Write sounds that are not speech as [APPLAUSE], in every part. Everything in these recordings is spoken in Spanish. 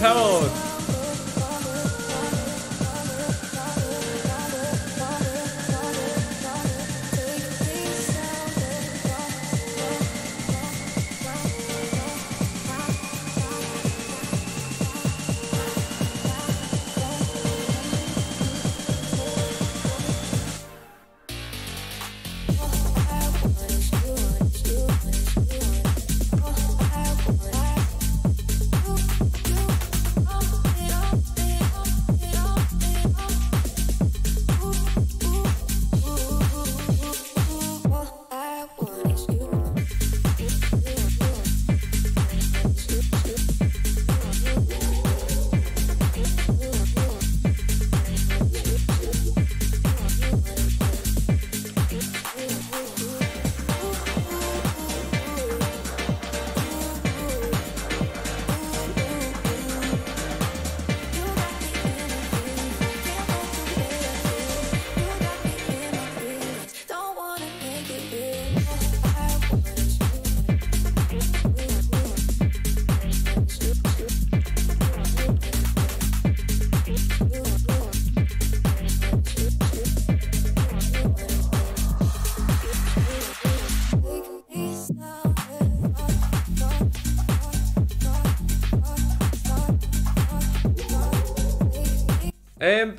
empezamos.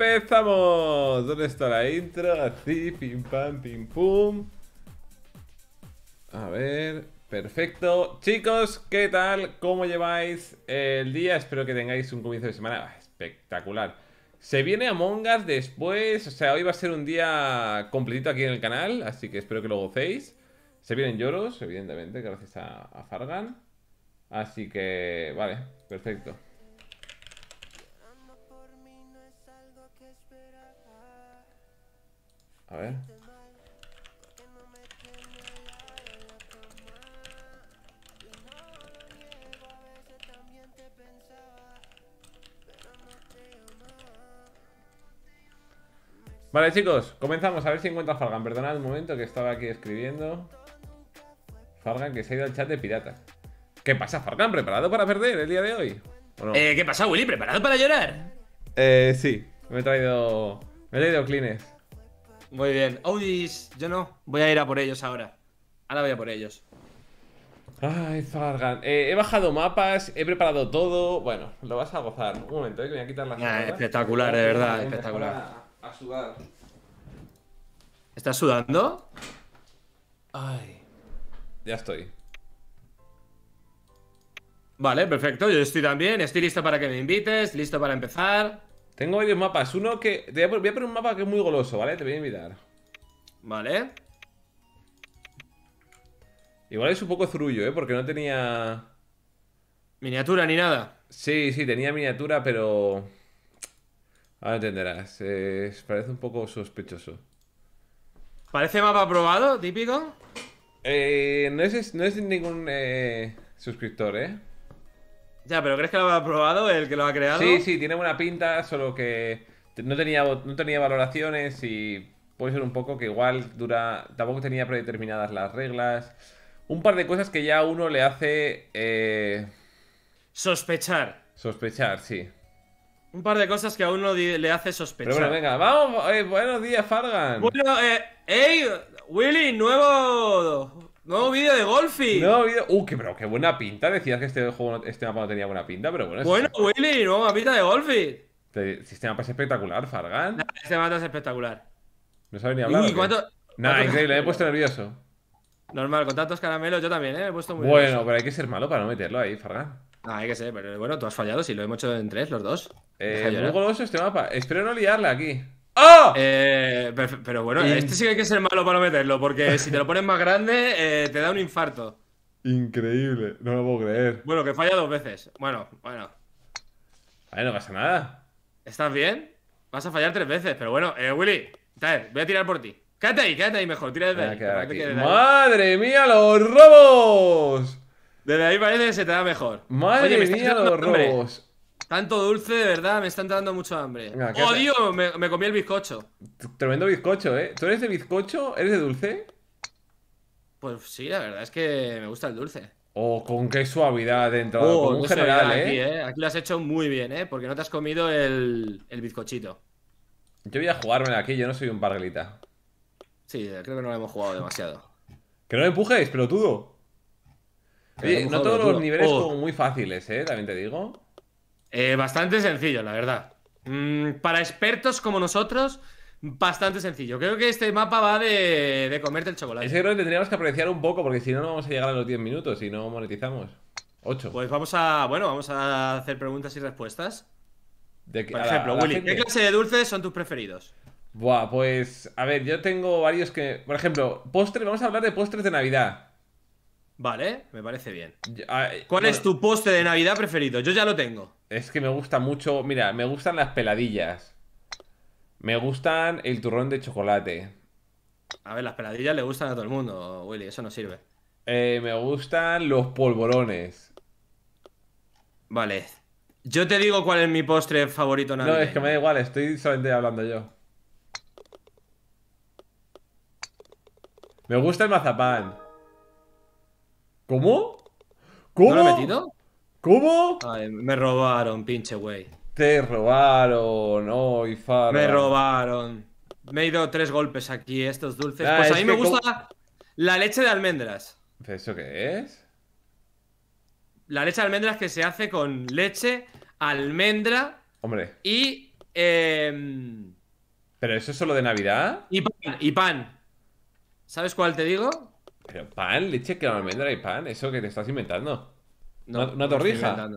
¡Empezamos! ¿Dónde está la intro? Así, pim pam, pim pum. A ver, perfecto. Chicos, ¿qué tal? ¿Cómo lleváis el día? Espero que tengáis un comienzo de semana espectacular. Se viene Among Us después, o sea, hoy va a ser un día completito aquí en el canal, así que espero que lo gocéis. Se vienen lloros, evidentemente, gracias a, a Fargan. Así que, vale, perfecto. A ver. Vale, chicos, comenzamos. A ver si encuentro a Fargan. Perdonad el momento que estaba aquí escribiendo. Fargan que se ha ido al chat de piratas. ¿Qué pasa, Fargan? ¿Preparado para perder el día de hoy? Eh, ¿Qué pasa, Willy? ¿Preparado para llorar? Eh, sí. Me he traído... Me he traído clines muy bien. Audis, yo no. Voy a ir a por ellos ahora. Ahora voy a por ellos. Ay, Fargan. Eh, he bajado mapas, he preparado todo. Bueno, lo vas a gozar. Un momento, eh, que voy a quitar la Espectacular, de verdad, espectacular. A, sudar. ¿Estás sudando? Ay. Ya estoy. Vale, perfecto. Yo estoy también. Estoy listo para que me invites, listo para empezar. Tengo varios mapas. Uno que... voy a, poner, un mapa que es muy goloso, ¿vale? Te voy a invitar. Vale. Igual es un poco zurullo, ¿eh? Porque no tenía... Miniatura ni nada. Sí, sí, tenía miniatura, pero... Ahora entenderás. parece un poco sospechoso. ¿Parece mapa aprobado, típico? Eh, no, es, no es ningún eh, suscriptor, ¿eh? Ya, pero ¿crees que lo ha probado el que lo ha creado? Sí, sí, tiene buena pinta, solo que no tenía, no tenía valoraciones y puede ser un poco que igual dura. Tampoco tenía predeterminadas las reglas. Un par de cosas que ya a uno le hace. Eh, sospechar. Sospechar, sí. Un par de cosas que a uno le hace sospechar. Pero bueno, venga, vamos. Eh, buenos días, Fargan. Bueno, eh, ¡Ey! Willy, nuevo Nuevo vídeo de Golfi. Nuevo vídeo. Uh, qué, qué buena pinta. Decías que este, este mapa no tenía buena pinta, pero bueno. Bueno, Willy, nueva pinta de Golfi. Este mapa es espectacular, Fargan. este mapa es espectacular. No sabe ni hablar. Uy, cuánto... Nada, increíble, me he puesto nervioso. Normal, con tantos caramelos yo también, ¿eh? Me he puesto muy Bueno, pero hay que ser malo para no meterlo ahí, Fargan. Ah, hay que ser, pero bueno, tú has fallado si lo hemos hecho en tres, los dos. Eh, muy goloso este mapa. Espero no liarla aquí. ¡Oh! Eh, pero, bueno, este sí que hay que ser malo para no meterlo, porque si te lo pones más grande, eh, te da un infarto. Increíble, no lo puedo creer. Bueno, que falla dos veces. Bueno, bueno. Vale, no pasa nada. ¿Estás bien? Vas a fallar tres veces, pero bueno, eh, Willy, voy a tirar por ti. Quédate ahí, quédate ahí mejor, tira desde, ahí, ¡Madre mía, los robos! Desde ahí parece que se te da mejor. ¡Madre mía, los robos! Tanto dulce, de verdad, me están dando mucho hambre. ¡Oh, Dios! Me, comí el bizcocho. Tremendo bizcocho, ¿eh? ¿Tú eres de bizcocho? ¿Eres de dulce? Pues sí, la verdad es que me gusta el dulce. Oh, con qué suavidad dentro. Oh, con un general, ¿eh? ¿eh? Aquí, lo has hecho muy bien, ¿eh? Porque no te has comido el, bizcochito. Yo voy a jugarme aquí, yo no soy un parguelita. Sí, creo que no lo hemos jugado demasiado. que no empujes, pelotudo. no todos los niveles oh. son muy fáciles, ¿eh? También te digo. Eh, bastante sencillo, la verdad. Mm, para expertos como nosotros, bastante sencillo. Creo que este mapa va de, comerte el chocolate. Ese creo que tendríamos que apreciar un poco, porque si no, no vamos a llegar a los 10 minutos y no monetizamos. 8. Pues vamos a. Bueno, vamos a hacer preguntas y respuestas. Por ejemplo, Willy, ¿qué clase de dulces son tus preferidos? Buah, pues. A ver, yo tengo varios que. Por ejemplo, postre, vamos a hablar de postres de Navidad. Vale, me parece bien. ¿Cuál es tu postre de Navidad preferido? Yo ya lo tengo es que me gusta mucho. Mira, me gustan las peladillas. Me gustan el turrón de chocolate. A ver, las peladillas le gustan a todo el mundo, Willy, eso no sirve. Eh, me gustan los polvorones. Vale. Yo te digo cuál es mi postre favorito navideño. No, es que me da igual, estoy solamente hablando yo. Me gusta el mazapán. ¿Cómo? ¿Cómo? ¿No lo he metido? ¿Cómo? me robaron, pinche güey. Te robaron, no, y Me robaron. Me he ido tres golpes aquí, estos dulces. Ah, pues a mí me gusta la, leche de almendras. ¿Eso qué es? La leche de almendras que se hace con leche, almendra. Hombre. Y. Em, ¿Pero eso es solo de Navidad? Y pan, ¿Sabes cuál te digo? Pero pan, leche, que almendra y pan, eso que te estás inventando. No, ¿Una, torrija?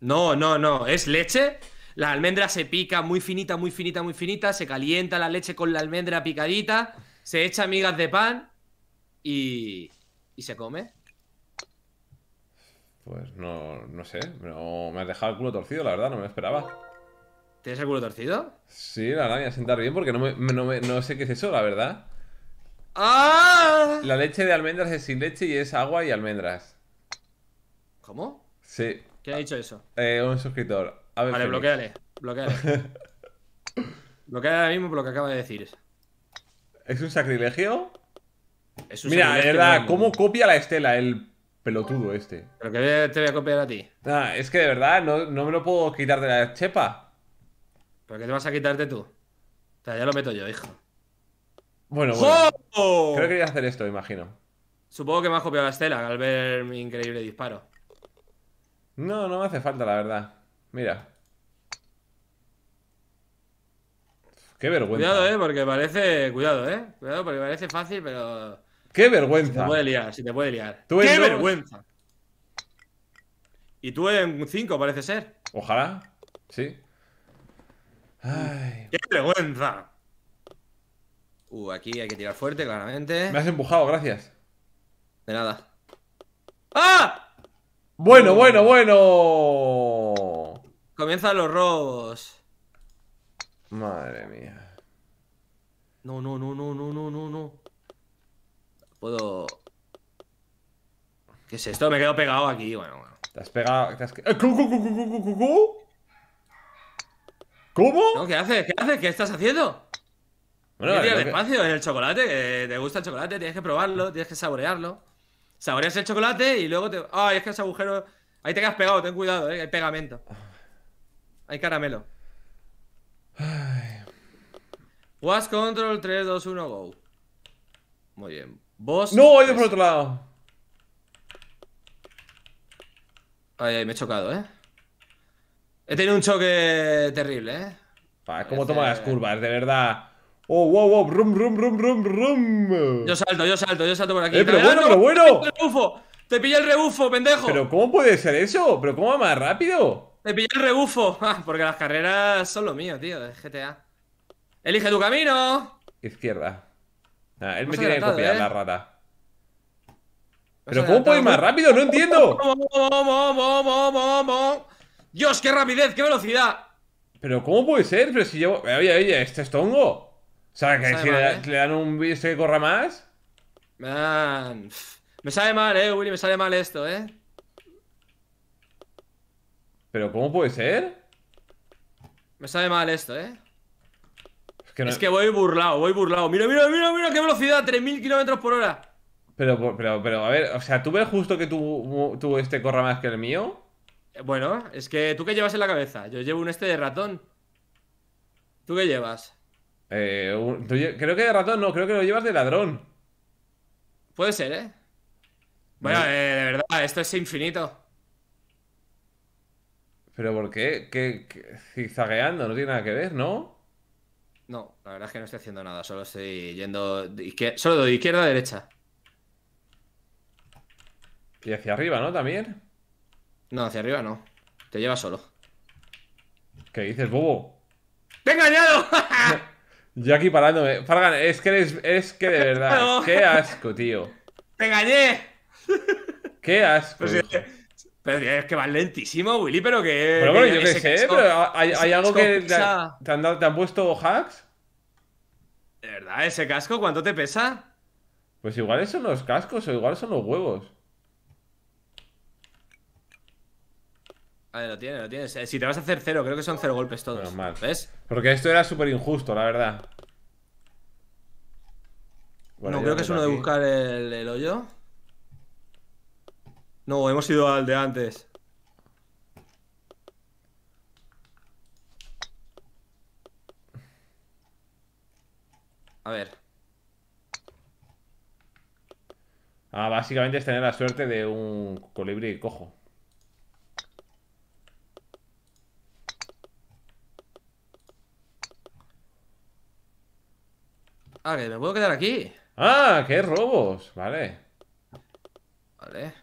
No, no, no. Es leche. La almendra se pica muy finita, muy finita, muy finita. Se calienta la leche con la almendra picadita. Se echa migas de pan y. y se come. Pues no, no sé. me has dejado el culo torcido, la verdad, no me esperaba. ¿Tienes el culo torcido? Sí, la verdad, me voy a sentar bien porque no, no sé qué es eso, la verdad. ¡Ah! La leche de almendras es sin leche y es agua y almendras. ¿Cómo? Sí. ¿Quién ha dicho eso? Eh, un suscriptor. A ver vale, bloqueale. Bloqueale. [LAUGHS] bloqueale ahora mismo por lo que acaba de decir. ¿Es un sacrilegio? Es un Mira, de verdad, ¿cómo copia la estela el pelotudo este? Pero que te voy a copiar a ti. es que de verdad, no, me lo puedo quitar de la chepa. ¿Pero qué te vas a quitarte tú? O sea, ya lo meto yo, hijo. Bueno, bueno. Creo que a hacer esto, imagino. Supongo que me has copiado la estela al ver mi increíble disparo. No, no me hace falta, la verdad. Mira. Qué vergüenza. Cuidado, eh, porque parece. Cuidado, eh. Cuidado, porque parece fácil, pero. ¡Qué vergüenza! Si te puede liar, si te puede liar. ¡Qué vergüenza! Y tú en 5, parece ser. Ojalá, sí. ¡Qué vergüenza! Uh, aquí hay que tirar fuerte, claramente. Me has empujado, gracias. De nada. ¡Ah! Bueno, bueno, bueno. Comienzan los robos. Madre mía. No, no, no, no, no, no, no, no. Puedo. ¿Qué es esto? Me quedo pegado aquí. Bueno, bueno. Te has pegado. Te eh, ¿Cómo? No, ¿qué haces? ¿Qué haces? ¿Qué estás haciendo? Bueno, tío, despacio, en el chocolate, te gusta el chocolate, tienes que probarlo, tienes que saborearlo saboreas el chocolate y luego te. ¡Ay, es que ese agujero. Ahí te quedas pegado, ten cuidado, ¿eh? Hay pegamento. Hay caramelo. Was control 3, 2, 1, go. Muy bien. Vos. ¡No! ¡He ido por otro lado! Ay, ay, me he chocado, ¿eh? He tenido un choque terrible, ¿eh? Pa, es como toma las curvas, de verdad. Oh, wow, wow, rum, rum, rum, rum, rum. Yo salto, yo salto, yo salto por aquí. Eh, pero bueno, pero bueno. Te rebufo, el rebufo, pendejo. Pero ¿cómo puede ser eso? ¿Pero cómo va más rápido? Te pilla el rebufo. [LAUGHS] Ah, porque las carreras son lo mío, tío, de GTA. Elige tu camino. Izquierda. Nada, él me tiene que copiar, eh. la rata. ¿Pero cómo puede ir más rápido? ¡No entiendo! [LAUGHS] ¡Dios, qué rapidez, qué velocidad! ¿Pero cómo puede ser? Pero si llevo... Oye, oye, este es tongo. O sea, que si ¿eh? le, dan un visto que corra más. Me sale mal, eh, Willy, me sale mal esto, eh. ¿Pero cómo puede ser? Me sale mal esto, eh. Es que, no... es que voy burlado, voy burlado. Mira, mira, mira, mira, qué velocidad, 3000 kilómetros por hora. Pero, pero, pero, a ver, o sea, ¿tú ves justo que tú, tú este corra más que el mío? Eh, bueno, es que tú qué llevas en la cabeza. Yo llevo un este de ratón. ¿Tú qué llevas? Eh, creo que de ratón no, creo que lo llevas de ladrón. Puede ser, ¿eh? Bueno, eh, de verdad, esto es infinito. ¿Pero por qué? ¿Qué, Zigzagueando, no tiene nada que ver, ¿no? No, la verdad es que no estoy haciendo nada, solo estoy yendo de izquierda, solo de izquierda a derecha. Y hacia arriba, ¿no? También. No, hacia arriba no. Te lleva solo. ¿Qué dices, bobo? ¡Te he engañado! [LAUGHS] Yo aquí parándome. Eh, Fargan, es que es que de verdad, [LAUGHS] qué asco, tío. ¡Te engañé! ¡Qué asco! Pues es, que, pero es que vas lentísimo, Willy, pero que. Pero bueno, yo qué sé, pero hay, algo que. Te, han ¿Te han puesto hacks? ¿De verdad? ¿Ese casco cuánto te pesa? Pues igual son los cascos o igual son los huevos. A lo tiene, lo tienes. Eh, si te vas a hacer cero, creo que son cero golpes todos. ¿Ves? Porque esto era súper injusto, la verdad. no, creo que es uno de buscar el, hoyo. No, hemos ido al de antes. A ver. Ah, básicamente es tener la suerte de un colibrí cojo. Ah, que me puedo quedar aquí. Ah, qué robos. Vale. Vale.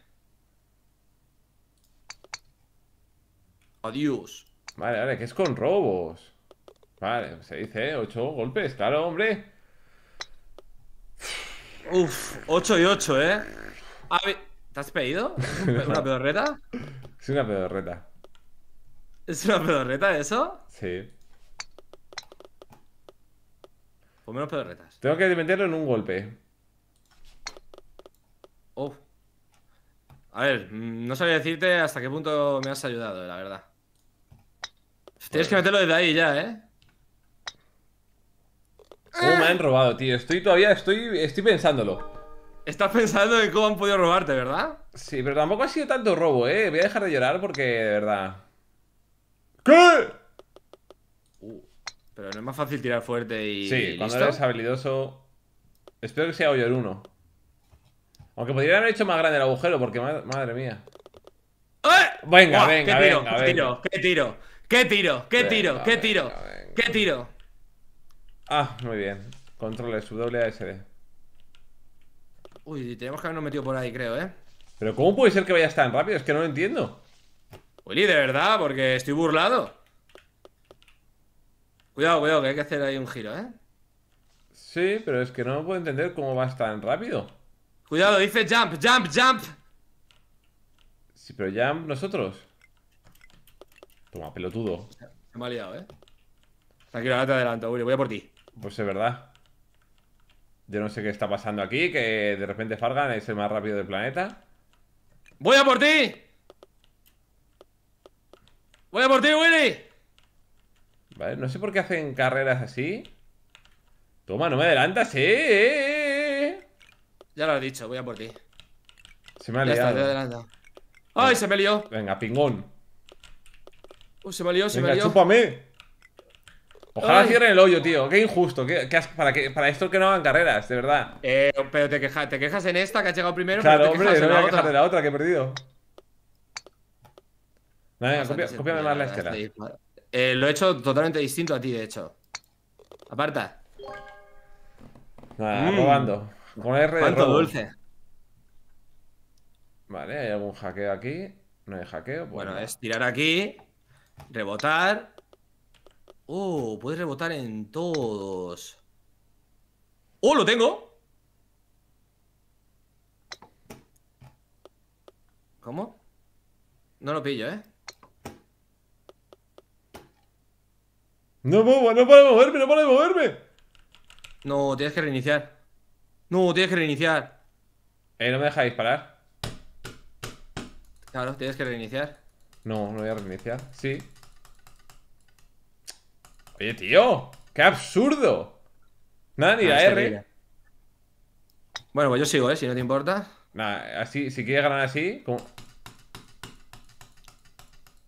Adiós. Vale, vale, que es con robos. Vale, se dice, ocho golpes, claro, hombre. Uf, ocho y ocho, ¿eh? A ver, ¿Te has pedido? ¿Una [LAUGHS] pedorreta? Es una pedorreta. ¿Es una pedorreta eso? Sí. Tengo que meterlo en un golpe. Oh. A ver, mm, no sabía decirte hasta qué punto me has ayudado, la verdad. Tienes que meterlo desde ahí ya, ¿eh? ¿Cómo me han robado, tío? Estoy todavía, estoy, estoy pensándolo. Estás pensando en cómo han podido robarte, ¿verdad? Sí, pero tampoco ha sido tanto robo, ¿eh? Voy a dejar de llorar porque, de verdad... ¿Qué? Pero no es más fácil tirar fuerte y. Sí, cuando eres habilidoso. Espero que sea hoy el uno. Aunque podría haber hecho más grande el agujero, porque madre, mía. ¡Eh! Venga, venga, ¿Qué tiro, venga, qué Tiro, ¿Qué tiro? ¿Qué tiro? ¿Qué tiro? ¿Qué tiro? ¿Qué tiro? Ah, muy bien. su ASD. Uy, tenemos que habernos metido por ahí, creo, ¿eh? Pero ¿cómo puede ser que vayas tan rápido? Es que no lo entiendo. Willy, de verdad, porque estoy burlado. Cuidado, cuidado, que hay que hacer ahí un giro, ¿eh? Sí, pero es que no puedo entender cómo vas tan rápido. Cuidado, dice jump, jump, jump. Sí, pero jump nosotros. Toma, pelotudo. Se me ha liado, ¿eh? Tranquilo, ahora te adelanto, Willy, voy a por ti. Pues es verdad. Yo no sé qué está pasando aquí, que de repente Fargan es el más rápido del planeta. ¡Voy a por ti! ¡Voy a por ti, Willy! Vale, no sé por qué hacen carreras así Toma, no me adelantas, eh, eh, eh, eh. Ya lo he dicho, voy a por ti Se me ha ya ¡Ay, se me lió! Venga, pingón Uy, se me lió, se me lió chúpame Ojalá cierren el hoyo, tío. Qué injusto. Qué, para, que, para esto que no hagan carreras, de verdad. Eh, pero te, te quejas en esta que has llegado primero. Claro, hombre, no voy a la otra que he perdido. Venga, copiame más la estela. Eh, lo he hecho totalmente distinto a ti, de hecho. Aparta. Nada, mm. robando. Con R ¿Cuánto robo. dulce? Vale, hay algún hackeo aquí. No hay hackeo. Pues bueno, es tirar aquí, rebotar. Oh, puedes rebotar en todos. ¡Oh, lo tengo! ¿Cómo? No lo pillo, ¿eh? No, puedo, no puedo moverme, no puedo moverme. No, tienes que reiniciar. No, tienes que reiniciar. Eh, no me deja disparar. Claro, tienes que reiniciar. No, no voy a reiniciar. Sí. Oye, tío. ¡Qué absurdo! Nada, ni ah, la R. Bueno, pues yo sigo, ¿eh? Si no te importa. Nada, así, si quieres ganar así, como...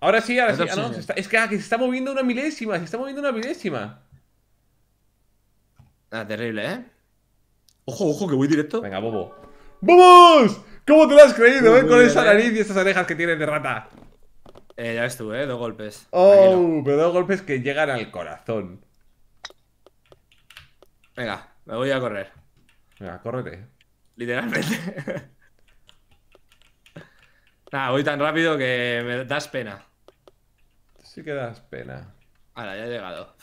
Ahora sí, ahora ah, sí. no, es ah, que, se está moviendo una milésima, se está moviendo una milésima. Ah, terrible, ¿eh? Ojo, ojo, que voy directo. Venga, bobo. ¡Vamos! ¿Cómo te lo has creído, eh? Con esa ¿eh? nariz y esas orejas que tienes de rata. Eh, ya ves tú, eh, dos golpes. Oh, pero dos golpes que llegan al corazón. Venga, me voy a correr. Venga, córrete. Literalmente. [LAUGHS] Nada, voy tan rápido que me das pena. Sí que das pena. Ahora, ya he llegado.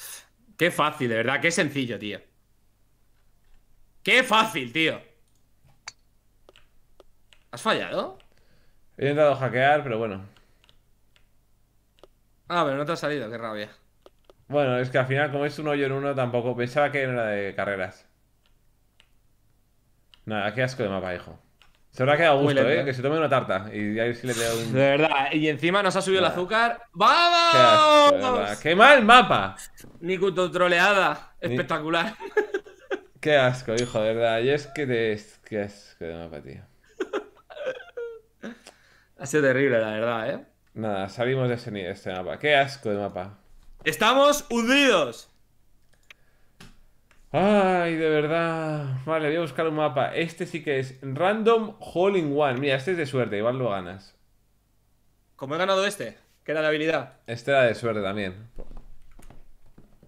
Qué fácil, de verdad, qué sencillo, tío. Qué fácil, tío. ¿Has fallado? He intentado hackear, pero bueno. Ah, pero no te ha salido, qué rabia. Bueno, es que al final, como es un hoyo en uno, tampoco pensaba que era de carreras. Nada, qué asco de mapa, hijo. Se habrá quedado gusto, ¿eh? ¿eh? Que se tome una tarta y ahí sí le pega un... De verdad, ¿eh? y encima nos ha subido el azúcar. ¡Vamos! Qué, mal mapa! Ni troleada. Espectacular. [LAUGHS] Qué asco, hijo, de verdad. Y es que te... Qué asco de mapa, tío. Ha sido terrible, la verdad, ¿eh? Nada, salimos de ese, este mapa. Qué asco de mapa. Estamos hundidos. Ay, de verdad. Vale, voy a buscar un mapa. Este sí que es Random Hole One. Mira, este es de suerte, igual lo ganas. Como he ganado este, que era de habilidad. Este era de suerte también.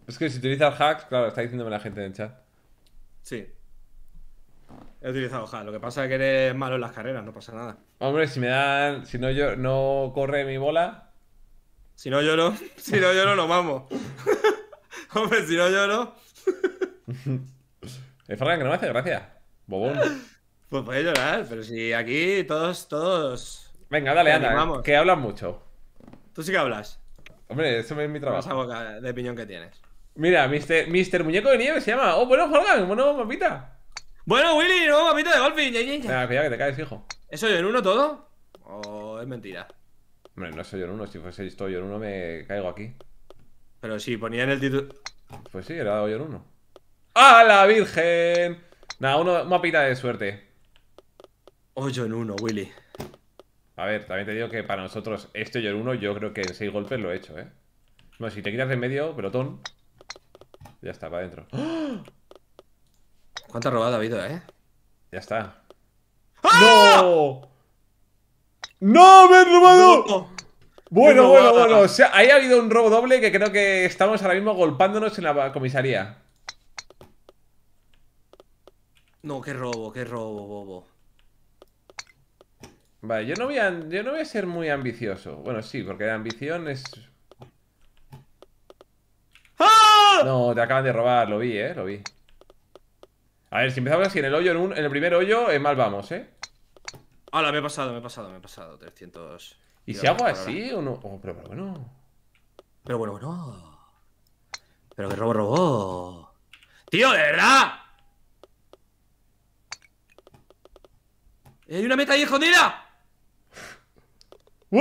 Es que si utilizas hacks, claro, está diciéndome la gente en el chat. Sí. He utilizado hacks. Lo que pasa es que eres malo en las carreras, no pasa nada. Hombre, si me dan. Si no yo no corre mi bola. Si no lloro, [LAUGHS] si no lloro, no mamo. [LAUGHS] Hombre, si no lloro. Es [LAUGHS] eh, Fargan que no me hace gracia. Bobón. Pues puede llorar, pero si aquí todos, todos. Venga, dale, anda, que hablas mucho. Tú sí que hablas. Hombre, eso es mi trabajo. boca de piñón que tienes. Mira, Mr. Muñeco de Nieve se llama. Oh, bueno, Jorgan, bueno, papita Bueno, Willy, nuevo papita de golfing. Ya, cuidado que te caes, hijo. ¿Es yo en uno todo? ¿O es mentira? Hombre, no soy yo en uno. Si fuese esto yo en uno, me caigo aquí. Pero si ponía en el título. Pues sí, era yo en uno. ¡A la Virgen! Nada, uno, una pita de suerte. Hoyo en uno, Willy. A ver, también te digo que para nosotros este hoyo en uno, yo creo que en seis golpes lo he hecho, ¿eh? Bueno, si te quitas de medio, pelotón. Ya está, para adentro. ¡Ah! ¿Cuánta robada ha habido, eh? Ya está. ¡Ah! ¡No! ¡No! ¡Me han robado! Bueno, bueno, bueno, bueno. ahí ha habido un robo doble que creo que estamos ahora mismo golpándonos en la comisaría. No, qué robo, qué robo, bobo. Vale, yo no voy a, yo no voy a ser muy ambicioso. Bueno, sí, porque la ambición es... ¡Ah! No, te acaban de robar, lo vi, eh, lo vi. A ver, si empezamos así en el hoyo, en, un, el primer hoyo, eh, mal vamos, eh. Ahora, me he pasado, me he pasado, me he pasado. 300... ¿Y si hago así o no? Oh, pero, bueno. Pero bueno, bueno. Pero qué robo, robo. Tío, de verdad. ¡Y ¡Hay una meta ahí escondida! ¡Woo!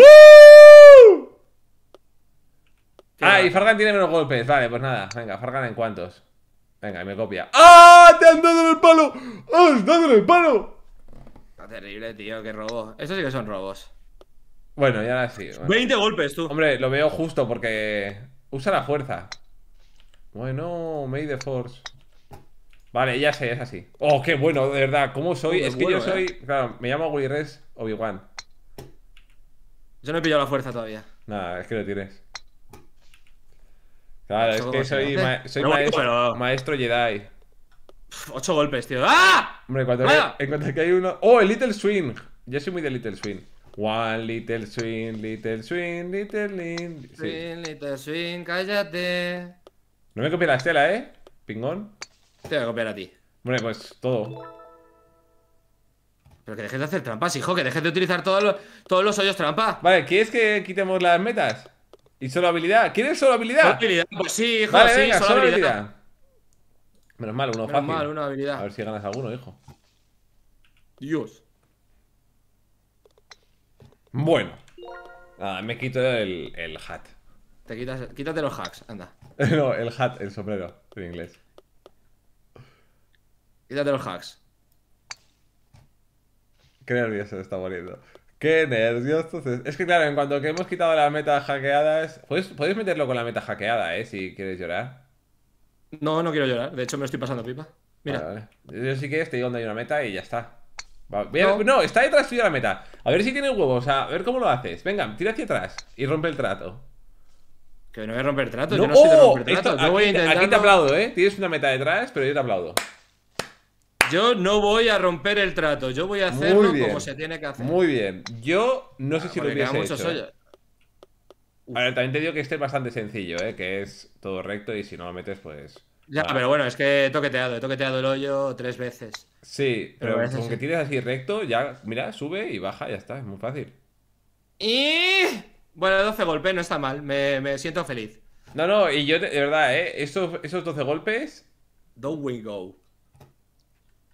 Ah, y Fargan tiene menos golpes. Vale, pues nada. Venga, Fargan en cuantos. Venga, y me copia. ¡Ah! ¡Te han dado en el palo! ¡Ah, ¡Has dado en el palo! Está terrible, tío, qué robo. Estos sí que son robos. Bueno, ya sí. Bueno. 20 golpes, tú. Hombre, lo veo justo porque usa la fuerza. Bueno, made the Force. Vale, ya sé, es así. Oh, qué bueno, de verdad. ¿Cómo soy? es que yo soy. Eh. Claro, me llamo Res Obi-Wan. Yo no he pillado la fuerza todavía. Nada, es que lo tienes. Claro, es que soy, soy maestro, maestro, Jedi. Ocho golpes, tío. ¡Ah! Hombre, cuando ¡Ah! en cuanto, que hay uno. ¡Oh, el Little Swing! Yo soy muy de Little Swing. One little swing, little swing, little swing. Swing, little swing, cállate. No me copies la estela, ¿eh? Pingón. Te voy a copiar a ti. Hombre, pues todo. Pero que dejes de hacer trampas, hijo, que dejes de utilizar todos los, todos los hoyos trampa. Vale, ¿quieres que quitemos las metas? ¿Y solo habilidad? ¿Quieres solo habilidad? habilidad? Pues sí, hijo, vale, sí, solo, habilidad. Menos mal, uno Menos mal, una habilidad. A ver si ganas alguno, hijo. Dios. Bueno. Nada, me quito el, el hat. Te quitas, quítate los hacks, anda. [LAUGHS] no, el hat, el sombrero en inglés. Y los hacks. Qué nervioso está poniendo. Qué nervioso. Es que claro, en cuanto que hemos quitado la meta hackeada, es... ¿Podéis, meterlo con la meta hackeada, eh, si quieres llorar. No, no quiero llorar. De hecho, me lo estoy pasando pipa. Mira. Yo sí que te digo hay una meta y ya está. no. está detrás tuya la meta. A ver si tiene huevos, a ver cómo lo haces. Venga, tira hacia atrás y rompe el trato. Que no voy a romper el trato, yo no de oh, romper trato. aquí te aplaudo, eh. Tienes una meta detrás, pero yo te aplaudo. Yo no voy a romper el trato, yo voy a hacerlo como se tiene que hacer. Muy bien. Yo no sé si lo hubiese hecho. A también te digo que este es bastante sencillo, ¿eh? que es todo recto y si no lo metes, pues. Ya, pero bueno, es que he toqueteado, he toqueteado el hoyo tres veces. Sí, pero, como que tienes así recto, ya, mira, sube y baja, ya está, es muy fácil. Y. Bueno, 12 golpes no está mal, me, siento feliz. No, no, y yo, de verdad, ¿eh? Esos, esos 12 golpes. Don't we go.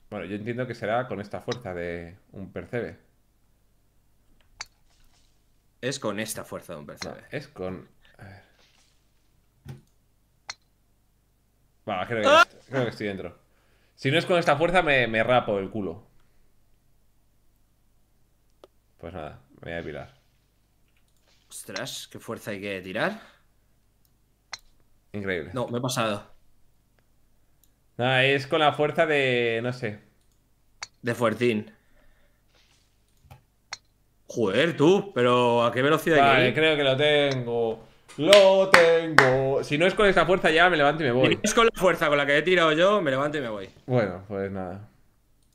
Bueno, yo entiendo que será con esta fuerza de un percebe. Es con esta fuerza de un percebe. Ah, es con. A ver. Va, ah. creo que, estoy dentro. Si no es con esta fuerza, me, me rapo el culo. Pues nada, me voy a depilar. Ostras, qué fuerza hay que tirar. Increíble. No, me he pasado es con la fuerza de. no sé. De fuertín. Joder, tú, pero ¿a qué velocidad creo que lo tengo. Lo tengo. Si no es con esa fuerza ya, me levanto y me voy. Si no es con la fuerza con la que he tirado yo, me levanto y me voy. Bueno, pues nada.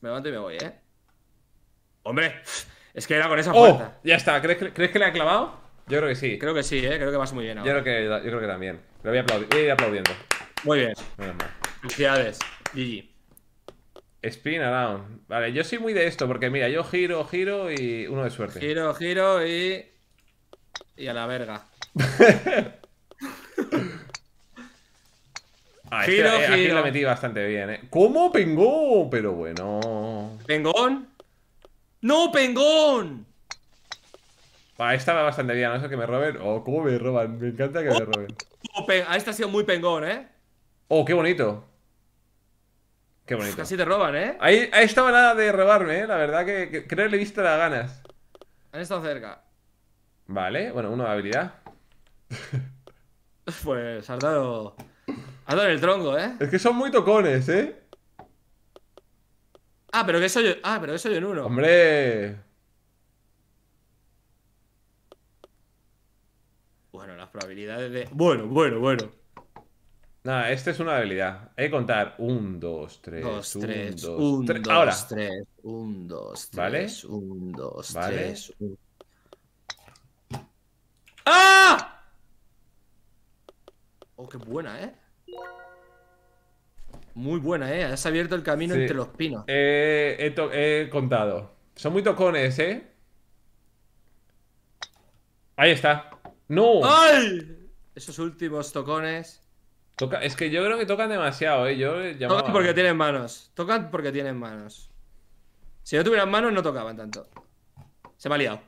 Me levanto y me voy, ¿eh? Hombre, es que era con esa ¡Oh! fuerza. ya está. ¿Crees que, le ha clavado? Yo creo que sí. Creo que sí, ¿eh? Creo que vas muy bien ahora. Yo creo que, también. voy, a ir aplaudiendo. Muy bien. Felicidades, Gigi! Spin around. Vale, yo soy muy de esto, porque mira, yo giro, giro y uno de suerte. Giro, giro y. Y a la verga. Ah, este giro, giro. Eh, aquí la metí bastante bien, ¿eh? ¿Cómo pengón? Pero bueno. ¿Pengón? ¡No, pengón! Ah, esta va bastante bien, no sé que me roben. Oh, cómo me roban. Me encanta que me oh, roben. A esta ha sido muy pengón, ¿eh? Oh, qué bonito. Casi te roban, ¿eh? Ahí, ahí estaba nada de robarme, ¿eh? La verdad que, creo que le he visto las ganas. Han estado cerca. Vale, bueno, una habilidad. [LAUGHS] pues has dado. Has dado en el tronco, ¿eh? Es que son muy tocones, ¿eh? Ah, pero que soy yo. Ah, pero que soy en uno. ¡Hombre! Bueno, las probabilidades de. Bueno, bueno, bueno. Nada, esta es una habilidad. Hay que contar. Un, dos, tres. un, tres, dos, tres. Ahora. un, dos, tres. ¿Vale? Un, dos, ¿Vale? ¡Ah! Oh, qué buena, ¿eh? Muy buena, ¿eh? Has abierto el camino entre los pinos. Eh, he contado. Son muy tocones, ¿eh? Ahí está. ¡No! ¡Ay! Esos últimos tocones es que yo creo que tocan demasiado, ¿eh? Tocan porque ¿eh? tienen manos. Tocan porque tienen manos. Si no tuvieran manos, no tocaban tanto. Se me ha liado.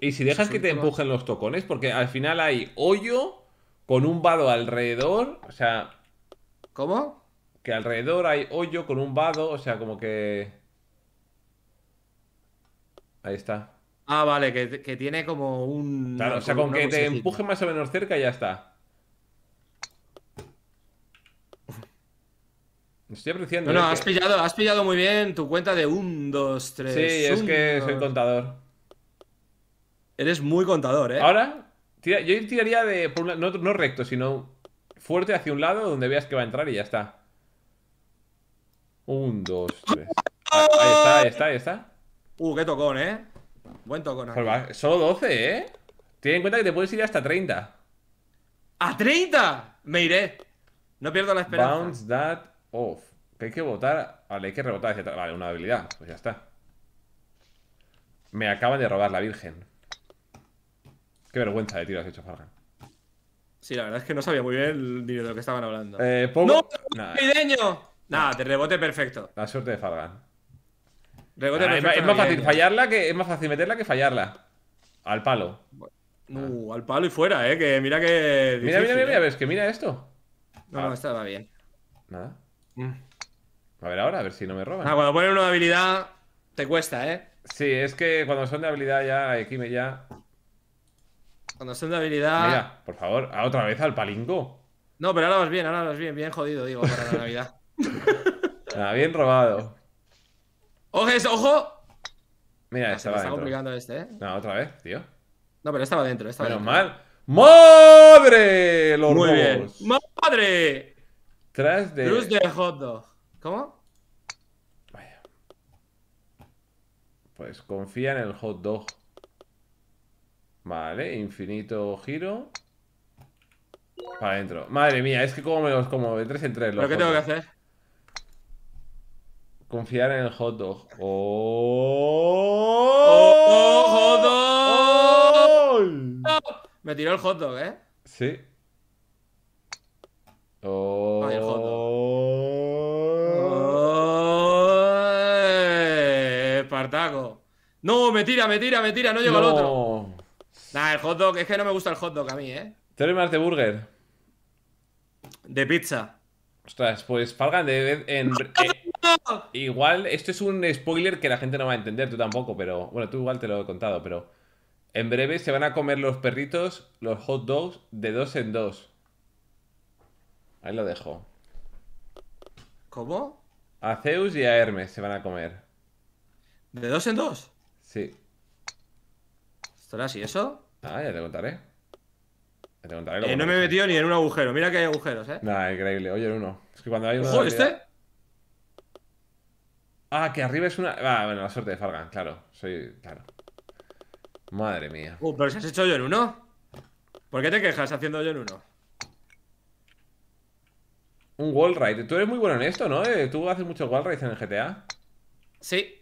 Y si dejas que te empujen los tocones, porque al final hay hoyo con un vado alrededor, o sea... ¿Cómo? Que alrededor hay hoyo con un vado, o sea, como que... Ahí está. Ah, vale, que, que tiene como un... Claro, o sea, con que te empujen más o menos cerca ya está. Estoy apreciando. No, no, eh, has, pillado, has pillado muy bien tu cuenta de 1, 2, 3. Sí, es que soy contador. Eres muy contador, ¿eh? Ahora, yo tiraría de. no, recto, sino fuerte hacia un lado donde veas que va a entrar y ya está. 1, 2, 3. Ahí está, ahí está, ahí está. Uh, qué tocón, ¿eh? Buen tocón. Pues solo 12, ¿eh? Tiene en cuenta que te puedes ir hasta 30. ¿A 30? Me iré. No pierdo la esperanza. Bounce that Uf, Que hay que botar… Vale, hay que rebotar Vale, una habilidad. Pues ya está. Me acaban de robar la virgen. Qué vergüenza de tiro has hecho, Fargan. Sí, la verdad es que no sabía muy bien de lo que estaban hablando. Eh, pongo... ¡No! Nada. Nada, te rebote perfecto. La suerte de Fargan. Rebote ah, perfecto. Es, más fácil fallarla que. Es más fácil meterla que fallarla. Al palo. Uh, al palo y fuera, eh. Que mira que. mira, mira, mira, mira, eh. ves que mira esto. No, no, bien. Nada. A ver ahora, a ver si no me roban. Ah, cuando ponen una habilidad, te cuesta, ¿eh? Sí, es que cuando son de habilidad ya, me ya. Cuando son de habilidad. Mira, por favor, ah, otra vez al palinco. No, pero ahora vas bien, ahora vas bien, bien jodido, digo, para la Navidad. [LAUGHS] Ah, bien robado. ¡Ojo! ¡Ojo! Mira, está este, ¿eh? No, otra vez, tío. No, pero estaba dentro, Menos mal. ¡Madre! Los Muy Bien. ¡Madre! Tras de. Cruz de hot dog. ¿Cómo? Vaya. Pues confía en el hot dog. Vale, infinito giro. Para adentro. Madre mía, es que como me los como de tres en tres. Lo que tengo que hacer? Confiar en el hot dog. ¡Oh! ¡Oh! oh, oh, Me tiró el hot dog, ¿eh? Sí. Oh. el Espartaco. No, me tira, me tira, me tira, no llego al otro. Nah, el hot dog, es que no me gusta el hot dog a mí, ¿eh? ¿Te más de burger? De pizza. Ostras, pues Falgan de en, eh, igual, esto es un spoiler que la gente no va a entender, tú tampoco, pero bueno, tú igual te lo he contado, pero en breve se van a comer los perritos los hot dogs de dos en dos. Ahí lo dejo. ¿Cómo? A Zeus y a Hermes se van a comer. ¿De dos en dos? Sí. ¿Estará así eso? Ah, ya te contaré. Ya te contaré. Lo eh, no me he metido ni en un agujero. Mira que hay agujeros, ¿eh? Nah, increíble. Oye, en uno. Es que cuando hay este! Ah, que arriba es una... Ah, bueno, la suerte de Fargan, claro. Soy... Claro. Madre mía. Uh, pero si has hecho yo en uno. ¿Por qué te quejas haciendo yo en uno? Un wallride, Tú eres muy bueno en esto, ¿no? Eh, tú haces muchos wallrides en el GTA. Sí.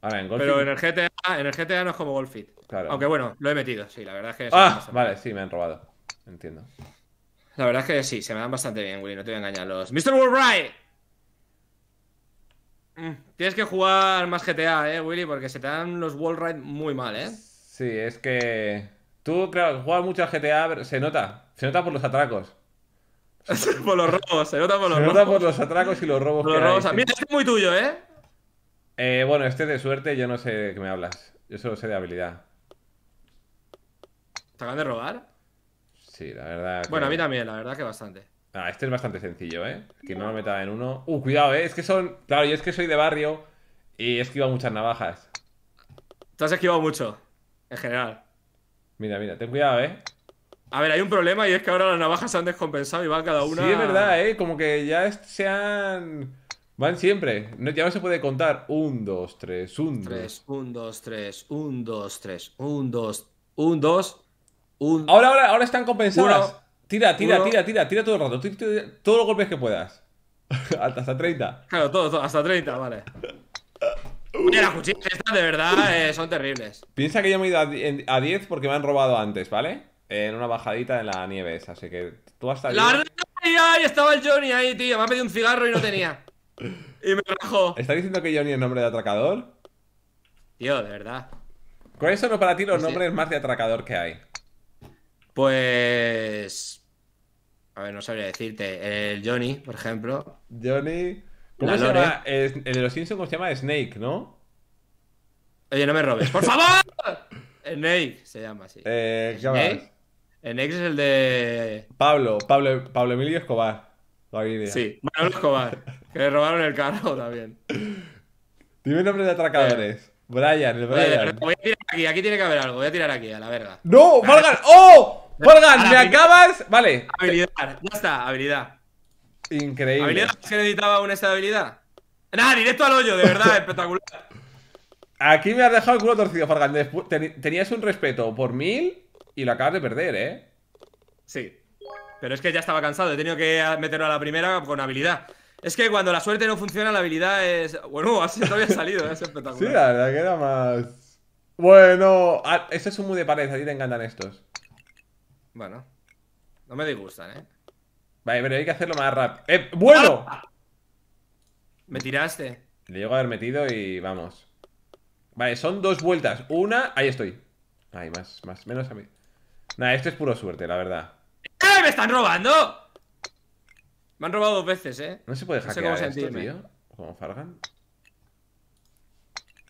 Pero en el, GTA, en el GTA no es como Golfit. Aunque bueno, lo he metido, sí, la verdad es que. Ah, vale, sí, me han robado. Entiendo. La verdad es que sí, se me dan bastante bien, Willy, no te voy a engañar. Los Mr. Wallride! Mm, tienes que jugar más GTA, eh, Willy, porque se te dan los Wallrides muy mal, eh. Sí, es que. Tú, claro, juegas mucho al GTA, se nota. Se nota por los atracos. [LAUGHS] por los robos, se nota por los robos. Se nota por los atracos y los robos. Por los Mira, este es muy tuyo, ¿eh? ¿eh? Bueno, este de suerte, yo no sé de qué me hablas. Yo solo sé de habilidad. ¿Te acaban de robar? Sí, la verdad. Bueno, a mí también, la verdad que bastante. Ah, este es bastante sencillo, ¿eh? Que no me meta en uno. Uh, cuidado, ¿eh? Es que son. Claro, yo es que soy de barrio y he esquivado muchas navajas. Te has esquivado mucho, en general. Mira, mira, ten cuidado, ¿eh? A ver, hay un problema y es que ahora las navajas se han descompensado y van cada una. Sí, es verdad, ¿eh? Como que ya se han. Van siempre. No, ya no se puede contar. Un, dos, tres, un, tres, dos. Un, dos, tres, un, dos, tres, un, dos, un, dos, un. Ahora, ahora, ahora están compensadas. tira, tira, tira, tira, tira todo el rato. todos los golpes que puedas. [LAUGHS] hasta, hasta 30. Claro, todo, hasta 30, vale. Oye, las cuchillas estas de verdad eh, son terribles. Piensa que yo me he ido a 10 porque me han robado antes, ¿vale? en una bajadita en la nieve esa, así que tú hasta... ¡La ¡Ay, estaba el Johnny ahí, tío! Me ha pedido un cigarro y no tenía. y me dejó. ¿Estás diciendo que Johnny es nombre de atracador? Tío, de verdad. ¿Cuáles son para ti los pues nombres más de atracador que hay? Pues... A ver, no sabría decirte. El Johnny, por ejemplo. Johnny... ¿Cómo se llama? El de los Simpsons se llama Snake, ¿no? Oye, no me robes. ¡Por favor! [LAUGHS] Snake se llama así. Eh, en ex es el de. Pablo, Pablo, Pablo Emilio Escobar. Sí, Manuel Escobar, que le robaron el carro también. Dime nombre de atracadores. Eh. Brian, el Brian. Voy a tirar aquí, aquí tiene que haber algo, voy a tirar aquí, a la verga. ¡No! ¡Morgan! ¡Oh! ¡Morgan! ¡Me acabas! Vale. Habilidad, ya está, habilidad. Increíble. ¿Habilidad? se necesitaba una estabilidad? Nada, directo al hoyo, de verdad, [LAUGHS] espectacular. Aquí me has dejado el culo torcido, Fargan. Tenías un respeto por mil y la acabas de perder, ¿eh? Sí. Pero es que ya estaba cansado. He tenido que meterlo a la primera con habilidad. Es que cuando la suerte no funciona, la habilidad es. Bueno, [LAUGHS] así todavía había salido, es Sí, la verdad que era más. Bueno, ah, este es un muy de pared, a ti te encantan estos. Bueno, no me disgustan, ¿eh? Vale, pero hay que hacerlo más rápido. ¡Eh! ¡Bueno! ¡Ah! Me tiraste. Le llego a haber metido y vamos. Vale, son dos vueltas. Una, ahí estoy. Ahí, más, más, menos a mí. Nada, esto es puro suerte, la verdad. ¡Eh, ¡Me están robando! Me han robado dos veces, ¿eh? No se puede Fargan.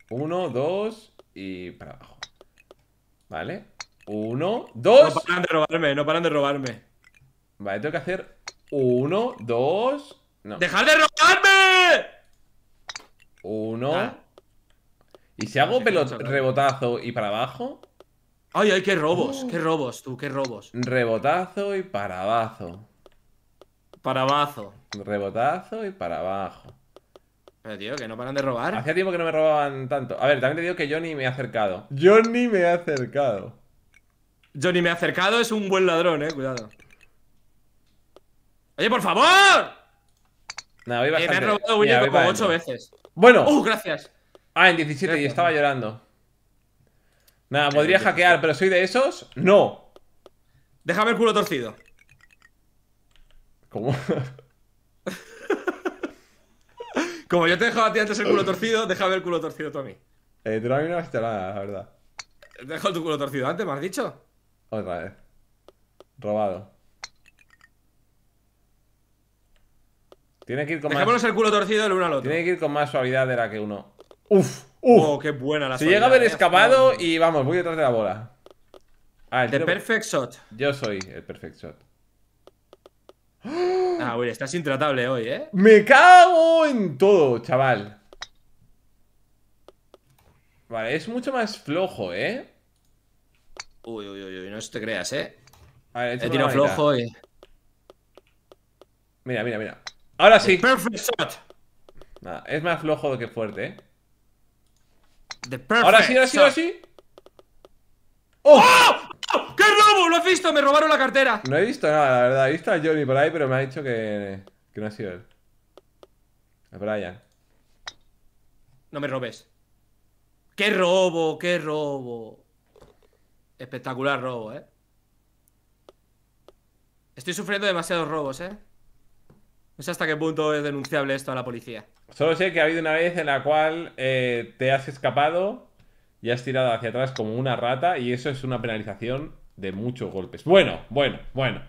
Uno, dos y para abajo. Vale. Uno, dos. No paran de robarme, no paran de robarme. Vale, tengo que hacer uno, dos. No. ¡Dejar de robarme! Uno. Ah. ¿Y si hago rebotazo y para abajo? Ay, ay, qué robos, qué robos, tú, qué robos. Rebotazo y para abajo. Para abajo. Rebotazo y para abajo. Pero tío, que no paran de robar. Hacía tiempo que no me robaban tanto. A ver, también te digo que Johnny me ha acercado. Johnny me ha acercado. Johnny me ha acercado es un buen ladrón, eh, cuidado. ¡Oye, por favor! Eh, me ha robado William como 8 veces. Bueno. Uh, gracias! Ah, en 17 y estaba llorando. Nada, podría hackear, pero soy de esos. No. Déjame el culo torcido. ¿Cómo? [LAUGHS] Como yo te dejo a ti antes el culo torcido, déjame el culo torcido tú a mí. Eh, tú a mí no has nada, la verdad. Te dejado tu culo torcido antes, ¿me has dicho? Otra vez. Robado. Tiene que ir con más. el culo torcido el uno al otro. Tiene que ir con más suavidad de la que uno. Uf. Oh, qué buena la Se llega a haber escapado eh. y vamos, voy detrás de la bola. el perfect shot. Yo soy el perfect shot. Ah, güey, ah, estás intratable hoy, ¿eh? Me cago en todo, chaval. Vale, es mucho más flojo, ¿eh? Uy, uy, uy, no te creas, ¿eh? A ver, he, flojo y... Mira, mira, mira. Ahora sí. perfect shot. es más flojo que fuerte, ¿eh? ahora sí, no ha sido así ¡Oh! ¡Qué robo! ¡Lo has visto! ¡Me robaron la cartera! No he visto nada, la verdad. He visto a Johnny por ahí, pero me ha dicho que, que no ha sido él. A Brian. No me robes. ¡Qué robo! ¡Qué robo! Espectacular robo, ¿eh? Estoy sufriendo demasiados robos, ¿eh? No sé hasta qué punto es denunciable esto a la policía. Solo sé que ha habido una vez en la cual eh, te has escapado y has tirado hacia atrás como una rata y eso es una penalización de muchos golpes. Bueno, bueno, bueno.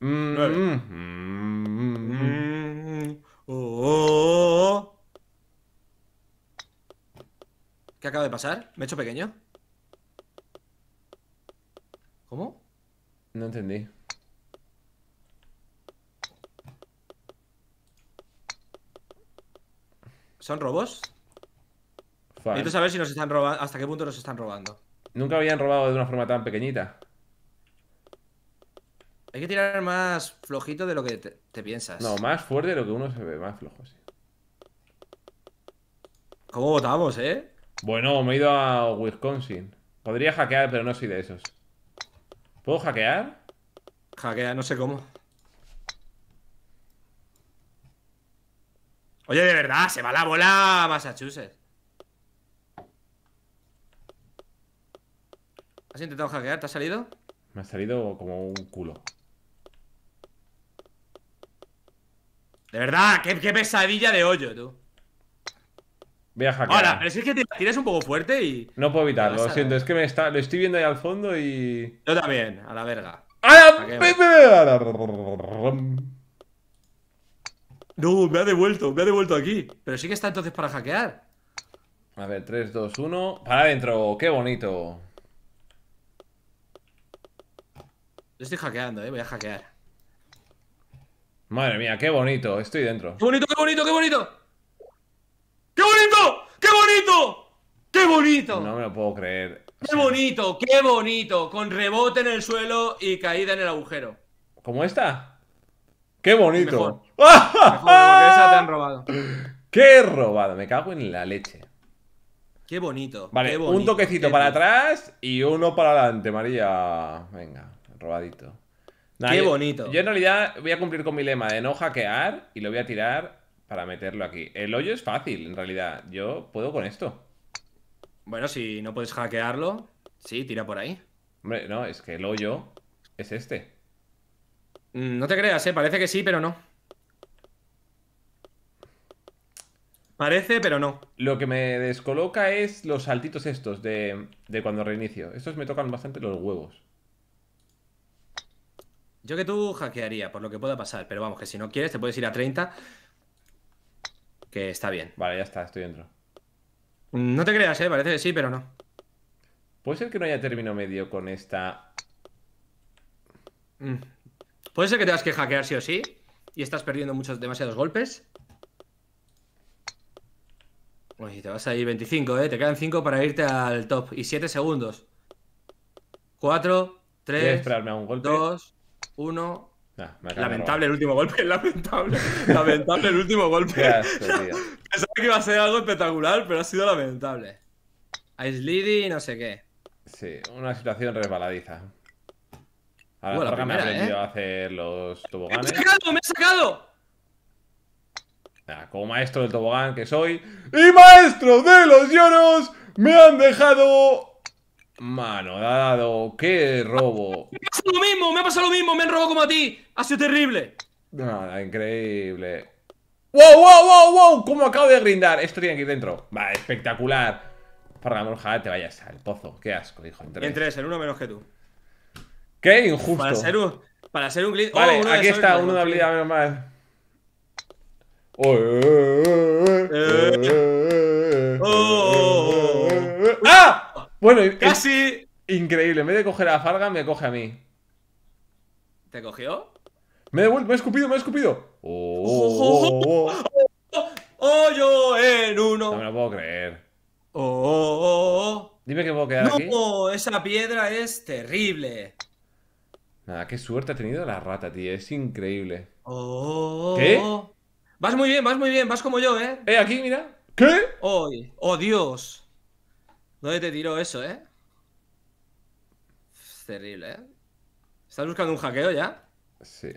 Mm, mm, oh, oh, oh, ¿Qué acaba de pasar? ¿Me he hecho pequeño? ¿Cómo? No entendí. ¿Son robos? Necesito saber si nos están robando, hasta qué punto nos están robando. Nunca habían robado de una forma tan pequeñita. Hay que tirar más flojito de lo que te, piensas. No, más fuerte de lo que uno se ve, más flojo, sí. ¿Cómo votamos, eh? Bueno, me he ido a Wisconsin. Podría hackear, pero no soy de esos. ¿Puedo hackear? hackear no sé cómo. Oye, de verdad, se va la bola a Massachusetts. ¿Has intentado hackear? ¿Te ha salido? Me ha salido como un culo. De verdad, qué, pesadilla de hoyo, tú. Voy a hackear. Ahora, es que te tiras un poco fuerte y. No puedo evitarlo, lo siento, es que me está, lo estoy viendo ahí al fondo y. Yo también, a la verga. ¡A la! No, me ha devuelto, me ha devuelto aquí. Pero sí que está entonces para hackear. A ver, 3, 2, 1. Para adentro, qué bonito. Yo estoy hackeando, eh, voy a hackear. Madre mía, qué bonito, estoy dentro. ¡Qué bonito, qué bonito, qué bonito! ¡Qué bonito! ¡Qué bonito! ¡Qué bonito! No me lo puedo creer. ¡Qué bonito, qué bonito! Con rebote en el suelo y caída en el agujero. ¿Cómo está? ¡Qué bonito! Mejor. [LAUGHS] esa te han robado. ¡Qué robado! Me cago en la leche. Qué bonito. Vale, un toquecito para atrás y uno para adelante, María. Venga, robadito. qué bonito. Yo en realidad voy a cumplir con mi lema de no hackear y lo voy a tirar para meterlo aquí. El hoyo es fácil, en realidad. Yo puedo con esto. Bueno, si no puedes hackearlo, sí, tira por ahí. Hombre, no, es que el hoyo es este. Mm, no te creas, ¿eh? Parece que sí, pero no. Parece, pero no. Lo que me descoloca es los saltitos estos de, cuando reinicio. Estos me tocan bastante los huevos. Yo que tú hackearía, por lo que pueda pasar. Pero vamos, que si no quieres, te puedes ir a 30. Que está bien. Vale, ya está, estoy dentro. Mm, no te creas, ¿eh? Parece que sí, pero no. Puede ser que no haya término medio con esta... Mm, Puede ser que tengas que hackear sí o sí. Y estás perdiendo muchos, demasiados golpes. Uy, te vas a ir 25, ¿eh? Te quedan 5 para irte al top. Y 7 segundos. 4, 3, 2, 1. lamentable el último golpe, [LAUGHS] lamentable. lamentable el último golpe. [LAUGHS] Pensaba que iba a ser algo espectacular, pero ha sido lamentable. Ice y no sé qué. Sí, una situación resbaladiza bueno, me ha aprendido ¿eh? a hacer los toboganes. ¡Me he sacado! ¡Me he sacado! como maestro del tobogán que soy y maestro de los lloros, me han dejado mano dado. ¡Qué robo! Me ha pasado lo mismo, me ha pasado lo mismo, me han robado como a ti. Ha sido terrible. Nada, increíble. ¡Wow, wow, wow, wow! ¿Cómo acabo de grindar? Esto tiene que ir dentro. Va, espectacular. Por la te vayas al pozo. Qué asco, hijo. entre tres, en uno menos que tú. Qué injusto. Para ser un, para un glitch. Vale, aquí oh, está, uno de habilidad menos mal. ¡Ah! Bueno, casi. Increíble, en vez de coger a Farga, me coge a mí. ¿Te cogió? Me he devuelto, me he escupido, me he escupido. ¡Oh! ¡Oh, oh, oh yo en uno! No me lo puedo creer. ¡Oh, Dime que puedo quedar aquí. No, esa piedra es terrible. Nada, ah, qué suerte ha tenido la rata, tío. Es increíble. Oh. ¿Qué? Vas muy bien, vas muy bien, vas como yo, ¿eh? Eh, aquí, mira. ¿Qué? Oh, oh Dios. ¿Dónde te tiró eso, eh? Es terrible, ¿eh? ¿Estás buscando un hackeo ya? Sí.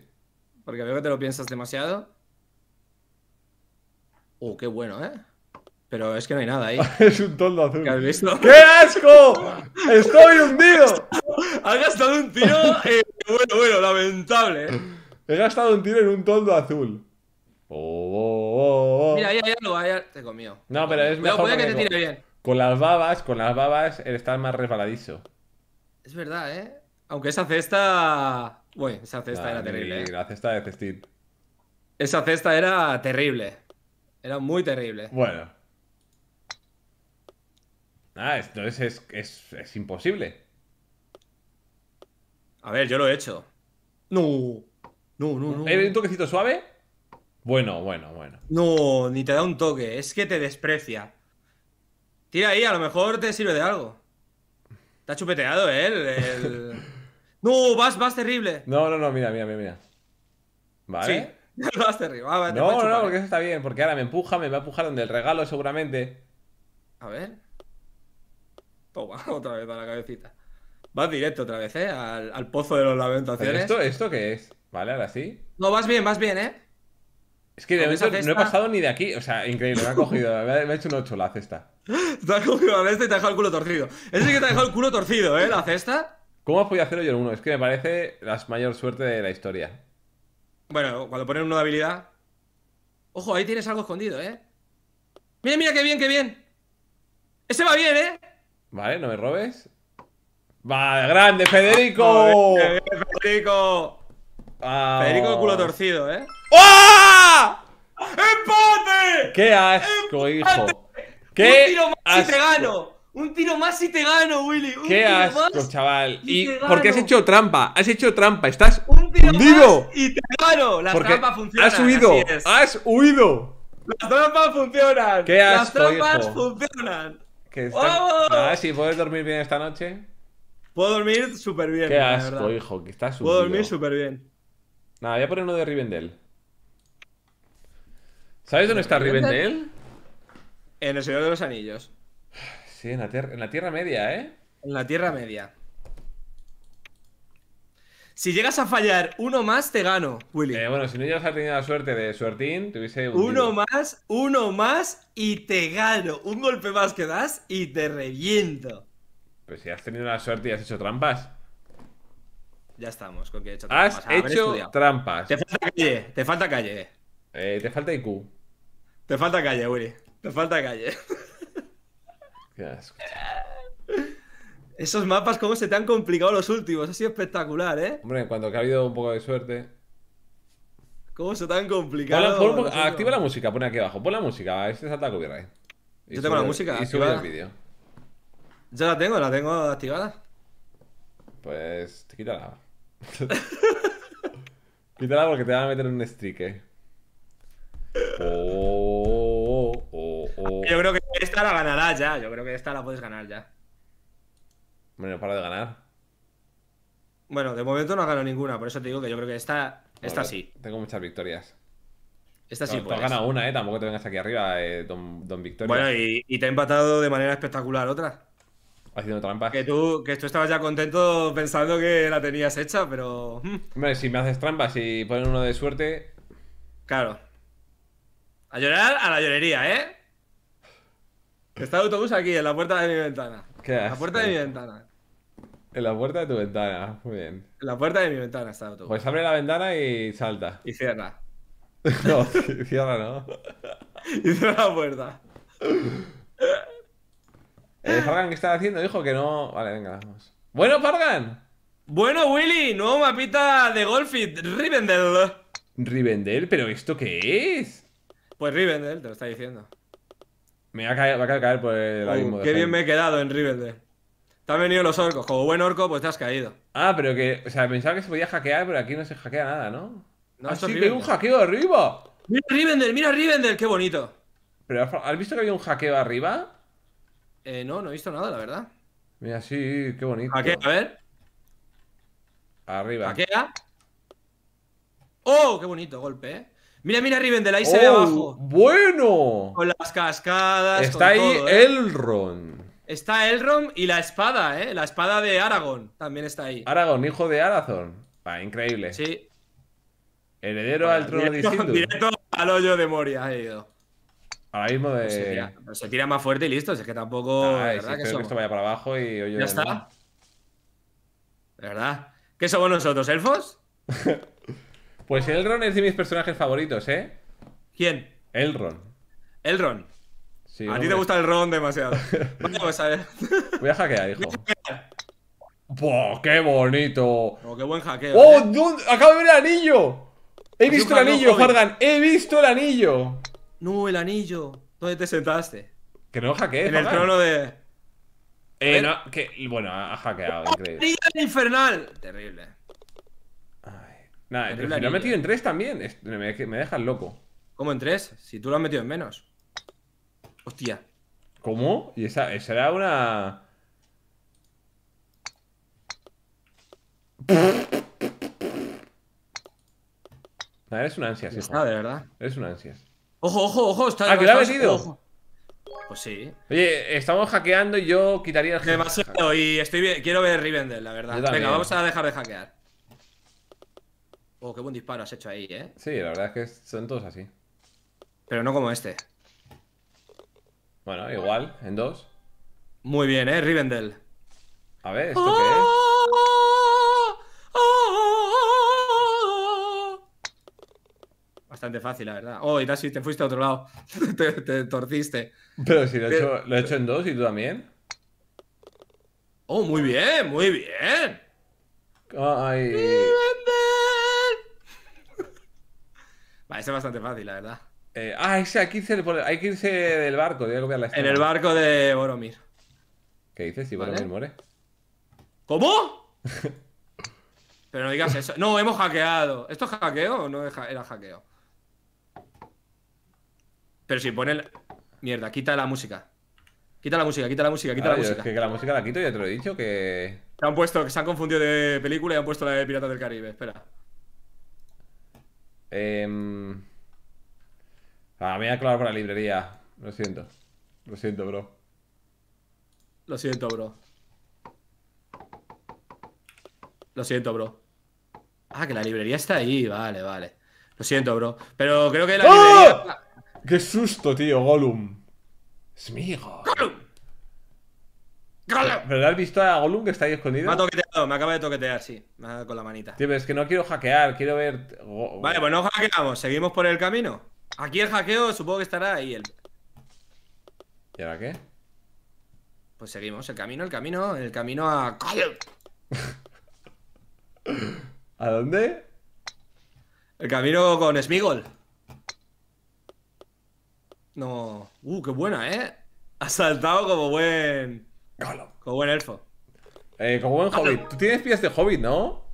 Porque veo que te lo piensas demasiado. Oh, qué bueno, ¿eh? Pero es que no hay nada ahí. [LAUGHS] es un toldo azul. ¿Qué asco! [LAUGHS] ¡Estoy hundido! [LAUGHS] Ha gastado un tiro bueno, bueno, lamentable. ¿eh? He gastado un tiro en un tondo azul. Oh, oh, oh, Mira, ahí ya lo ahí te comió. No, pero es mejor. que, te tire bien. Con las babas, con las babas, eres está más resbaladizo. Es verdad, ¿eh? Aunque esa cesta. Bueno, esa cesta era terrible. ¿eh? La cesta de cestín. Esa cesta era terrible. Era muy terrible. Bueno. Ah, entonces es, es, es imposible. A ver, yo lo he hecho. No. No, no, no. un toquecito suave? Bueno, bueno, bueno. No, ni te da un toque. Es que te desprecia. Tira ahí, a lo mejor te sirve de algo. Te ha chupeteado, él. ¿eh? El, [LAUGHS] no, vas, vas terrible. No, no, no, mira, mira, mira. ¿Vale? Sí. [LAUGHS] no, no, porque ¿eh? eso está bien, porque ahora me empuja, me va a empujar donde el regalo seguramente. A ver. Toma, [LAUGHS] otra vez para la cabecita. Vas directo otra vez, ¿eh? Al, pozo de las lamentaciones. ¿Esto, ¿Esto qué es? ¿Vale? Ahora sí. No, vas bien, vas bien, ¿eh? Es que de momento no he pasado ni de aquí. O sea, increíble, me ha cogido. Me ha, hecho un 8 la cesta. [LAUGHS] te ha cogido la cesta y te ha dejado el culo torcido. Es que te ha dejado el culo torcido, ¿eh? La cesta. ¿Cómo has podido hacerlo yo el uno? Es que me parece la mayor suerte de la historia. Bueno, cuando ponen uno de habilidad. Ojo, ahí tienes algo escondido, ¿eh? Mira, mira, qué bien, qué bien. Ese va bien, ¿eh? Vale, no me robes. Vale, grande, Federico. ¡Federico! Federico. de culo torcido, ¿eh? ¡Oh! ¡Empate! ¡Qué asco, hijo! ¡Qué Un tiro más y te gano. Un tiro más y te gano, Willy. qué tiro asco, chaval. Y, y porque has hecho trampa. Has hecho trampa. Estás Un tiro hundido. Más y te gano. La porque funciona. Has huido. Has huido. Las trampas funcionan. Qué asco, Las trampas funcionan. Que A ver si puedes dormir bien esta noche. Puedo dormir súper bien. Qué asco, hijo, que estás Puedo dormir súper bien. Nada, voy a poner uno de Rivendell. ¿Sabes dónde está Rivendell? En el Señor de los Anillos. Sí, en la, Tierra Media, ¿eh? En la Tierra Media. Si llegas a fallar uno más, te gano, Willy. Eh, bueno, si no llegas a tener la suerte de suertín, te Uno más, uno más y te gano. Un golpe más que das y te reviento. Pues si has tenido la suerte y has hecho trampas. Ya estamos, con que he hecho trampas. Has hecho trampas. Te falta calle, te falta calle. Eh, te falta IQ. Te falta calle, Willy. Te falta calle. Qué asco. Esos mapas, cómo se te han complicado los últimos. Ha sido espectacular, ¿eh? Hombre, cuando que ha habido un poco de suerte. ¿Cómo se te han complicado? activa la música, pone aquí abajo. Pon la música, este salta copyright. Yo tengo la música. Y sube el vídeo. Ya la tengo, la tengo activada. Pues te quítala. [LAUGHS] quítala porque te van a meter un strike. Eh. Oh, oh, oh, oh, yo creo que esta la ganarás ya. Yo creo que esta la puedes ganar ya. Bueno, para de ganar. Bueno, de momento no ha ganado ninguna, por eso te digo que yo creo que esta, esta sí. Tengo muchas victorias. Esta sí, pues. Tú has ganado una, ¿eh? Tampoco te vengas aquí arriba, eh, don, don Victoria. Bueno, y te ha empatado de manera espectacular otra haciendo trampas. Que tú, que tú estabas ya contento pensando que la tenías hecha, pero. Hmm. Hombre, si me haces trampas y ponen uno de suerte. Claro. A llorar a la llorería, ¿eh? Está el autobús aquí, en la puerta de mi ventana. ¿Qué En la puerta de mi ventana. En la puerta de tu ventana, muy bien. En la puerta de mi ventana está el autobús. Pues abre la ventana y salta. Y cierra. [LAUGHS] no, [LAUGHS] cierra no. [LAUGHS] y cierra la puerta. Eh, ah. Fargan, ¿qué estaba haciendo? Dijo que no. Vale, venga, vamos. Bueno, Fargan. Bueno, Willy, nuevo mapita de Golfit, Rivendell. Rivendell, pero ¿esto qué es? Pues Rivendell, te lo está diciendo. Me va a caer, va a caer por el oh, abismo. qué bien me he quedado en Rivendell. Te han venido los orcos. Como buen orco, pues te has caído. Ah, pero que. O sea, pensaba que se podía hackear, pero aquí no se hackea nada, ¿no? no Así ah, que hay un hackeo arriba. Mira Rivendell, mira Rivendell, qué bonito. Pero ¿has visto que había un hackeo arriba? Eh, no, no he visto nada, la verdad. Mira, sí, qué bonito. a ver. Arriba. ¡Oh! ¡Qué bonito golpe! ¿eh? Mira, mira, Riven, de la se ¡Oh! abajo. ¡Bueno! Con las cascadas. Está ahí Elron. ¿eh? ron Elrond. Está Elrond y la espada, ¿eh? La espada de Aragón también está ahí. Aragón, hijo de Arathorn Va, ah, increíble. Sí. Heredero al trono directo, de Directo al hoyo de Moria ha ido. Ahora mismo de. Se tira, más fuerte y listo. Es que tampoco. que, esto vaya para abajo y. ya está. ¿Verdad? ¿Qué somos nosotros, elfos? [LAUGHS] pues Elrond es de mis personajes favoritos, ¿eh? ¿Quién? Elrond. Elrond. Sí, a ti te gusta el ron demasiado. [LAUGHS] Vamos pues a ver. Voy a hackear, hijo. ¡Buah, qué bonito! ¡Qué buen hackeo! ¡Oh, ¿eh? acabo de ver el anillo! ¡He visto el anillo, jordan ¡He visto el anillo! No, el anillo. ¿Dónde te sentaste? Que no hackeé. En el trono de. Eh, eh, no, que, bueno, ha hackeado, ¡Oh, increíble. ¡Anillo infernal! Terrible. Nada, pero si lo ha metido en eh. tres también. me, me dejas loco. ¿Cómo en tres? Si tú lo has metido en menos. Hostia. ¿Cómo? Y esa, esa era una. No, eres un ansias, hijo. de verdad. Eres un ansias. Ojo, ojo, ojo. Está ah, lo ha Pues sí. Oye, estamos hackeando y yo quitaría el Demasiado, y estoy bien. quiero ver Rivendell, la verdad. Venga, vamos a dejar de hackear. Oh, qué buen disparo has hecho ahí, ¿eh? Sí, la verdad es que son todos así. Pero no como este. Bueno, igual, en dos. Muy bien, ¿eh? Rivendell. A ver, ¿esto qué es? Bastante fácil, la verdad. Oh, y te fuiste a otro lado. [LAUGHS] te, torciste. Pero si lo, He hecho, en dos y tú también. Oh, muy bien, muy bien. Ay. [LAUGHS] Vale, ese es bastante fácil, la verdad. Eh, ah, ese hay que, hay que irse del barco, En el barco de Boromir. ¿Qué dices? Si Boromir muere. ¿Cómo? [LAUGHS] Pero no digas eso. No, hemos hackeado. ¿Esto es hackeo o no era hackeo? Pero si pone el... Mierda, quita la música. Quita la música, quita la música, quita la música. Es que la música la quito, ya te lo he dicho, que... Se han puesto, que se han confundido de película y han puesto la de Piratas del Caribe, espera. Eh... Ah, me voy la librería. Lo siento. Lo siento, bro. Lo siento, bro. Lo siento, bro. Ah, que la librería está ahí, vale, vale. Lo siento, bro. Pero creo que la ¡Ah! librería... ¡Qué susto, tío! Golum ¡Smigol! ¡Gollum! ¿Pero has visto a Gollum que está ahí escondido? Me ha toqueteado, me acaba de toquetear, sí. Con la manita. Tío, pero es que no quiero hackear, quiero ver. vale, pues no hackeamos, seguimos por el camino. Aquí el hackeo supongo que estará ahí el. ¿Y ahora qué? Pues seguimos, el camino, el camino, el camino a. [LAUGHS] ¿A dónde? El camino con Smigol. No. Uh, qué buena, ¿eh? Ha saltado como buen. Como buen elfo. Eh, como buen hobbit. Tú tienes pies de hobbit, ¿no?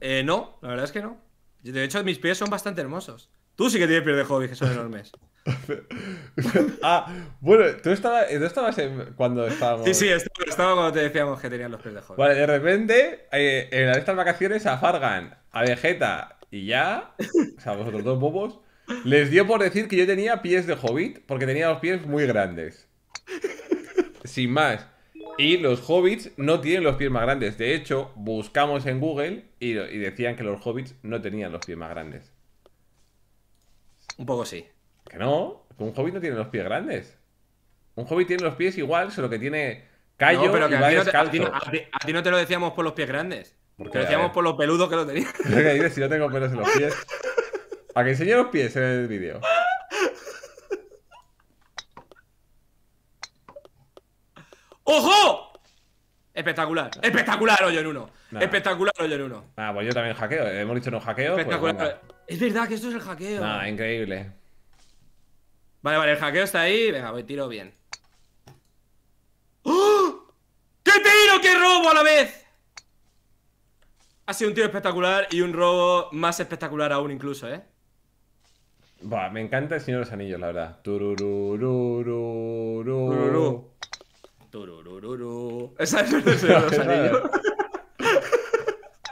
Eh, no, la verdad es que no. De hecho, mis pies son bastante hermosos. Tú sí que tienes pies de hobbit, que son enormes. [LAUGHS] ah, bueno, tú estabas, eh, ¿tú estabas en, cuando estábamos. Sí, sí, estaba, cuando te decíamos que tenían los pies de hobbit. Vale, de repente, eh, en estas vacaciones a Fargan, a Vegeta y ya, o sea, vosotros dos bobos, les dio por decir que yo tenía pies de hobbit porque tenía los pies muy grandes. Sin más. Y los hobbits no tienen los pies más grandes. De hecho, buscamos en Google y, decían que los hobbits no tenían los pies más grandes. Un poco sí. Que no. Un hobbit no tiene los pies grandes. Un hobbit tiene los pies igual, solo que tiene callo pero que y a, no te, a, ti, no te lo decíamos por los pies grandes. Te lo decíamos por lo peludo que lo tenías [LAUGHS] si no tengo pelos en los pies. A que enseñe los pies en el vídeo. ¡Ojo! Espectacular, espectacular hoy en uno. Espectacular hoy en uno. Ah, pues yo también hackeo. Eh, hemos dicho no hackeo. Pues espectacular. es verdad que esto es el hackeo. Ah, increíble. Vale, vale, el hackeo está ahí. Venga, voy, tiro bien. ¡Oh! ¡Qué tiro, qué robo a la vez! Ha sido un tiro espectacular y un robo más espectacular aún incluso, ¿eh? me encanta el Señor de los Anillos, la verdad. Esa es el Señor de los Anillos.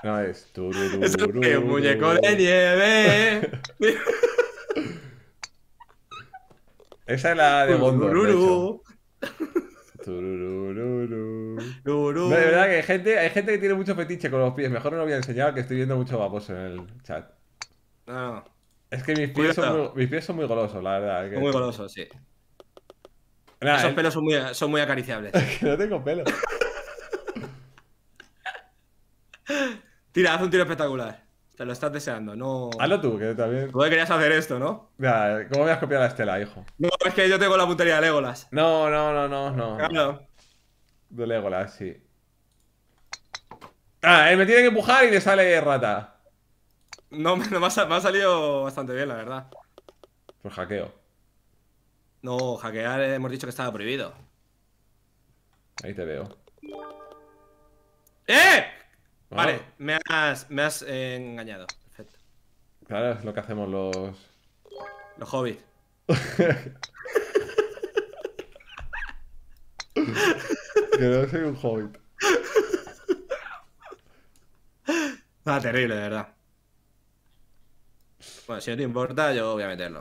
No, es muñeco de nieve. Esa es la de de verdad que hay gente, que tiene mucho fetiche con los pies. Mejor no lo voy a enseñar que estoy viendo mucho baboso en el chat. Es que mis pies, son muy, golosos, la verdad. Muy golosos, sí. Esos pelos son muy, son muy acariciables. Es [LAUGHS] que no tengo pelo. [LAUGHS] Tira, haz un tiro espectacular. Te lo estás deseando, no. Hazlo tú, que también. Tú querías hacer esto, ¿no? ¿Cómo me has copiado la estela, hijo? No, es que yo tengo la puntería de Legolas. No, no, no, no, no. De Legolas, sí. Ah, él me tiene que empujar y le sale rata. No, [LAUGHS] me, ha, salido bastante bien, la verdad. Por pues hackeo. No, hackear eh, hemos dicho que estaba prohibido. Ahí te veo. ¡Eh! Ah. Vale, me has, eh, engañado. Perfecto. Claro, es lo que hacemos los. Los hobbits. [LAUGHS] Yo no soy un hobbit. Ah, terrible, de verdad. Bueno, si no te importa, yo voy a meterlo.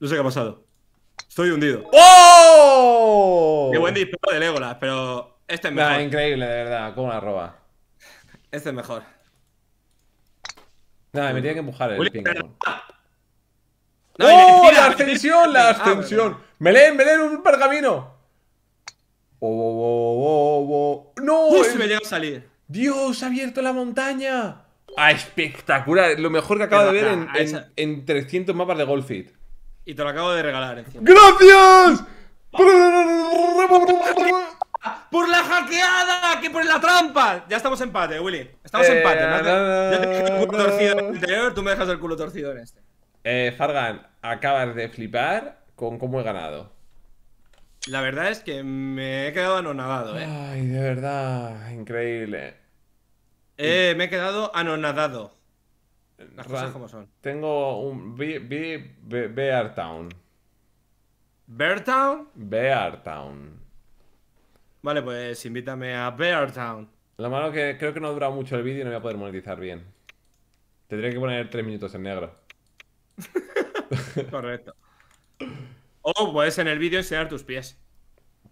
No sé qué ha pasado. Estoy hundido. ¡Oh! Qué buen disparo de Legolas, pero este es mejor. Nah, increíble, de verdad. ¿Cómo la roba? Este es mejor. Nada, me tiene que empujar el ping No, ¡Oh! ¡La ascensión! ¡La ah, ascensión! Ah, ¡Melén! ¡Un pergamino! ¡Oh, oh, oh, oh, oh! oh. ¡No! ¡Uy! me llega a salir. ¡Dios! ¡Ha abierto la montaña! ¡Ah, espectacular! Lo mejor que acabo de ver en, 300 mapas de Golfit. Y te lo acabo de regalar encima. ¡Gracias! ¡Por la hackeada! ¡Que por la trampa! Ya estamos empate, Willy. Estamos en empate. Eh, el culo torcido en el anterior, tú me dejas el culo torcido en este. Eh, Fargan, acabas de flipar con cómo he ganado. La verdad es que me he quedado anonadado, eh. Ay, de verdad, increíble. Eh, me he quedado anonadado. Las cosas como son. Tengo un. Bear Town. ¿Bear Town? Bear Town. Vale, pues invítame a Bear Town. Lo malo es que creo que no ha durado mucho el vídeo y no voy a poder monetizar bien. Tendría que poner tres minutos en negro. [LAUGHS] Correcto. O puedes en el vídeo enseñar tus pies.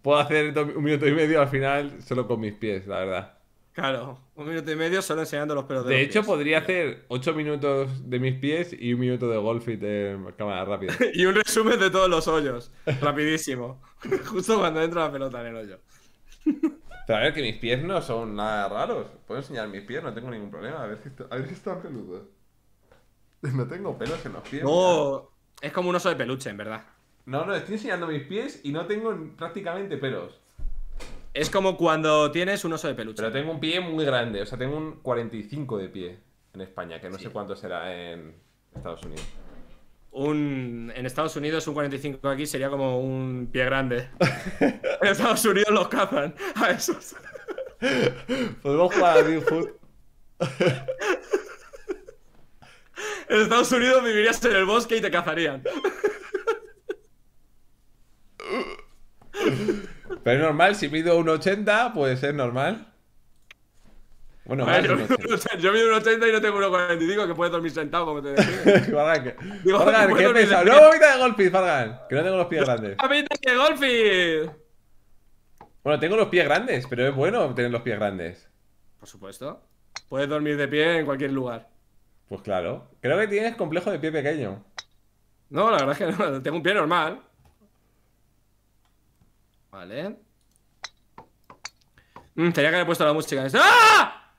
Puedo hacer un minuto y medio al final solo con mis pies, la verdad. Claro, un minuto y medio solo enseñando los pelos de, hecho, podría hacer 8 minutos de mis pies y un minuto de golf y de cámara rápida. [LAUGHS] y un resumen de todos los hoyos. Rapidísimo. [LAUGHS] Justo cuando entra la pelota en el hoyo. Pero a ver, que mis pies no son nada raros. Puedo enseñar mis pies, no tengo ningún problema. A ver si, a si están peludos. No tengo pelos en los pies. No, es como un oso de peluche, en verdad. No, no, estoy enseñando mis pies y no tengo prácticamente pelos. Es como cuando tienes un oso de peluche. Pero tengo un pie muy grande, o sea, tengo un 45 de pie en España, que no sé cuánto será en Estados Unidos. Un, en Estados Unidos un 45 aquí sería como un pie grande. [LAUGHS] en Estados Unidos los cazan a esos. Podemos jugar a Bigfoot en Estados Unidos vivirías en el bosque y te cazarían. [LAUGHS] Pero es normal, si mido un 1,80, puede ser normal. Bueno, [LAUGHS] yo, mido un 80 y no tengo 1,45 que puedes dormir sentado, como te decía. Fargan, [LAUGHS] que, Digo, Fargan, que, [LAUGHS] No, mitad de golfis, Fargan, que no tengo los pies grandes. mitad ah, de golfis! Bueno, tengo los pies grandes, pero es bueno tener los pies grandes. Por supuesto. Puedes dormir de pie en cualquier lugar. Pues claro. Creo que tienes complejo de pie pequeño. No, la verdad es que no. Tengo un pie normal. Vale. Mm, tenía que haber puesto la música. Este- ¡Ah!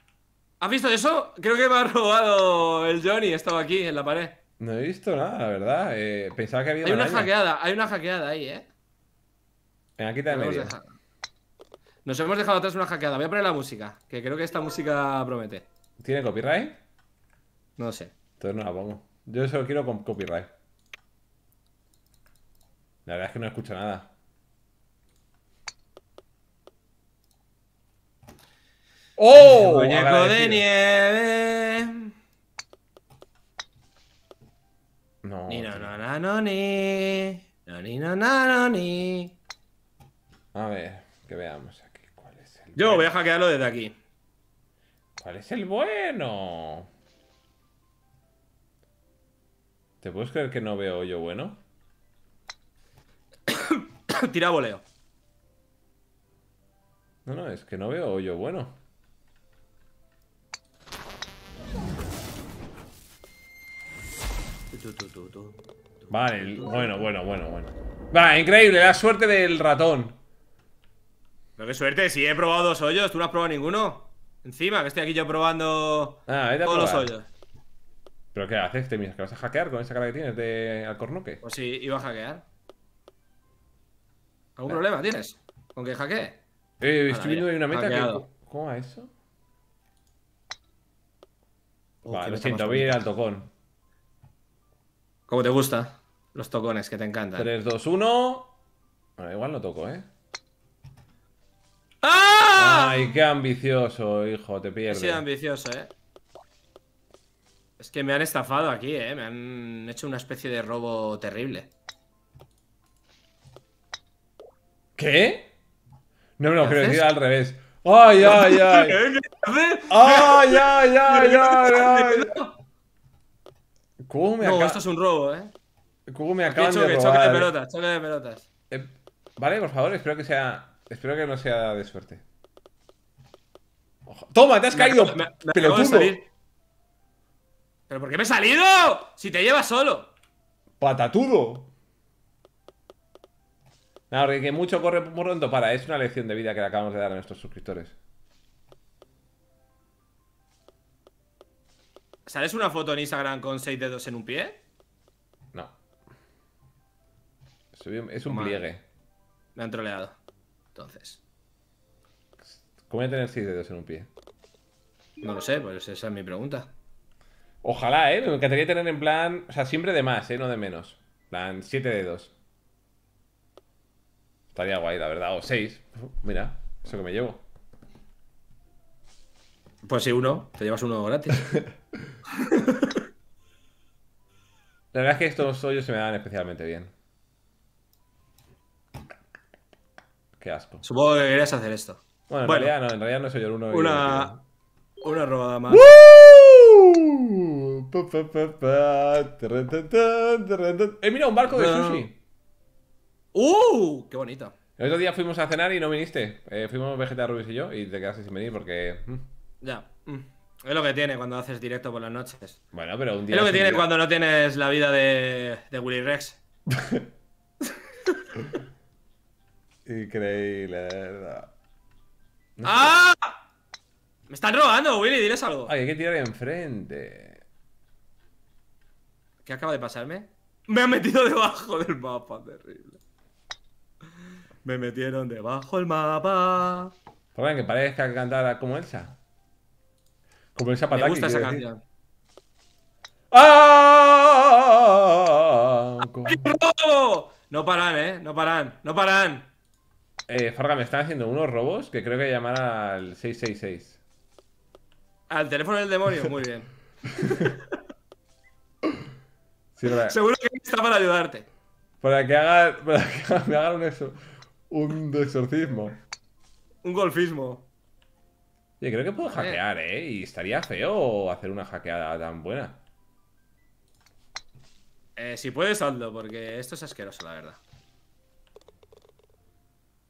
¿Has visto eso? Creo que me ha robado el Johnny. Estaba aquí en la pared. No he visto nada, la verdad. Eh, pensaba que había. Hay una, hackeada, hay una hackeada ahí, eh. Venga, quita Nos, Nos hemos dejado atrás una hackeada. Voy a poner la música, que creo que esta música promete. ¿Tiene copyright? No lo sé. Entonces no la pongo. Yo solo quiero con copyright. La verdad es que no escucho nada. ¡Oh! Muñeco de nieve. No. Ni no, no, no, no, ni. No, ni, no, no, no, ni. A ver, que veamos aquí cuál es el. Yo voy a hackearlo desde aquí. ¿Cuál es el bueno? ¿Te puedes creer que no veo hoyo bueno? [COUGHS] Tira voleo. No, no, es que no veo hoyo bueno. Vale, bueno, bueno, bueno, bueno. Va, increíble, la suerte del ratón. Pero qué suerte, si he probado dos hoyos, ¿tú no has probado ninguno? Encima, que estoy aquí yo probando ah, todos los hoyos. ¿Pero qué haces? ¿Te miras que vas a hackear con esa cara que tienes de alcornoque? Pues sí, iba a hackear. ¿Algún ah. problema tienes? ¿Con qué hackee? Eh, estoy viendo una meta que... ¿Cómo oh, a eso? vale, lo siento, voy al tocón. Como te gusta. Los tocones que te encantan. 3, 2, 1. Bueno, igual no toco, ¿eh? ¡Ah! Ay, qué ambicioso, hijo, te pierdes. Sí, ambicioso, ¿eh? Es que me han estafado aquí, ¿eh? Me han hecho una especie de robo terrible. ¿Qué? No no, lo creo, decir al revés. ¡Ay, ay, ay! [LAUGHS] ¡Ay, ay, ay, ay! ay! ay! [LAUGHS] ¿Cómo me No, esto es un robo, ¿eh? ¿Cómo me acaba choque, de robar? Choque de pelotas, choque de pelotas. Eh, vale, por favor, espero que sea... Espero que no sea de suerte. ¡Toma, te has caído! Te me, salir. ¿Pero por qué me he salido? Si te llevas solo. ¡Patatudo! Nada, porque que mucho corre muy pronto para. Es una lección de vida que le acabamos de dar a nuestros suscriptores. ¿Sales una foto en Instagram con seis dedos en un pie? No. Es un pliegue. Me han troleado. Entonces. ¿Cómo voy a tener seis dedos en un pie? No lo sé, pues esa es mi pregunta. Ojalá, ¿eh? Me encantaría tener en plan... O sea, siempre de más, ¿eh? No de menos. plan, siete dedos. Estaría guay, la verdad. O seis. Mira, eso que me llevo. Pues sí, uno. Te llevas uno gratis. [LAUGHS] La verdad es que estos hoyos se me dan especialmente bien. Qué asco. Supongo que querías hacer esto. Bueno, en, bueno, realidad, no, en realidad no soy el uno. Una, una robada más. ¡Woo! ¡Eh, mira, un barco de ah. sushi! ¡Uh! ¡Qué bonito! El otro día fuimos a cenar y no viniste. Eh, fuimos Vegeta Rubis y yo y te quedaste sin venir porque. Mm. Ya. Mm. Es lo que tiene cuando haces directo por las noches. Bueno, pero un día. Es lo que tiene cuando no tienes la vida de, de Willy Rex. [LAUGHS] Increíble, verdad. ¡Ah! Me están robando, Willy, diles algo. hay que tirar enfrente. ¿Qué acaba de pasarme? Me han metido debajo del mapa, terrible. Me metieron debajo del mapa. Por que parezca cantar como Elsa. Como esa Me gusta esa canción. ¡Ah! robo! No paran, ¿eh? No paran, no paran. Eh, Farga, me están haciendo unos robos que creo que llamar al 666. Al teléfono del demonio, muy bien. [LAUGHS] sí, Seguro que está para ayudarte. Para que, haga, para que [LAUGHS] me hagan un, un exorcismo. Un golfismo. Yo creo que puedo hackear, ¿eh? Y estaría feo hacer una hackeada tan buena. Eh, si puedes, hazlo, porque esto es asqueroso, la verdad.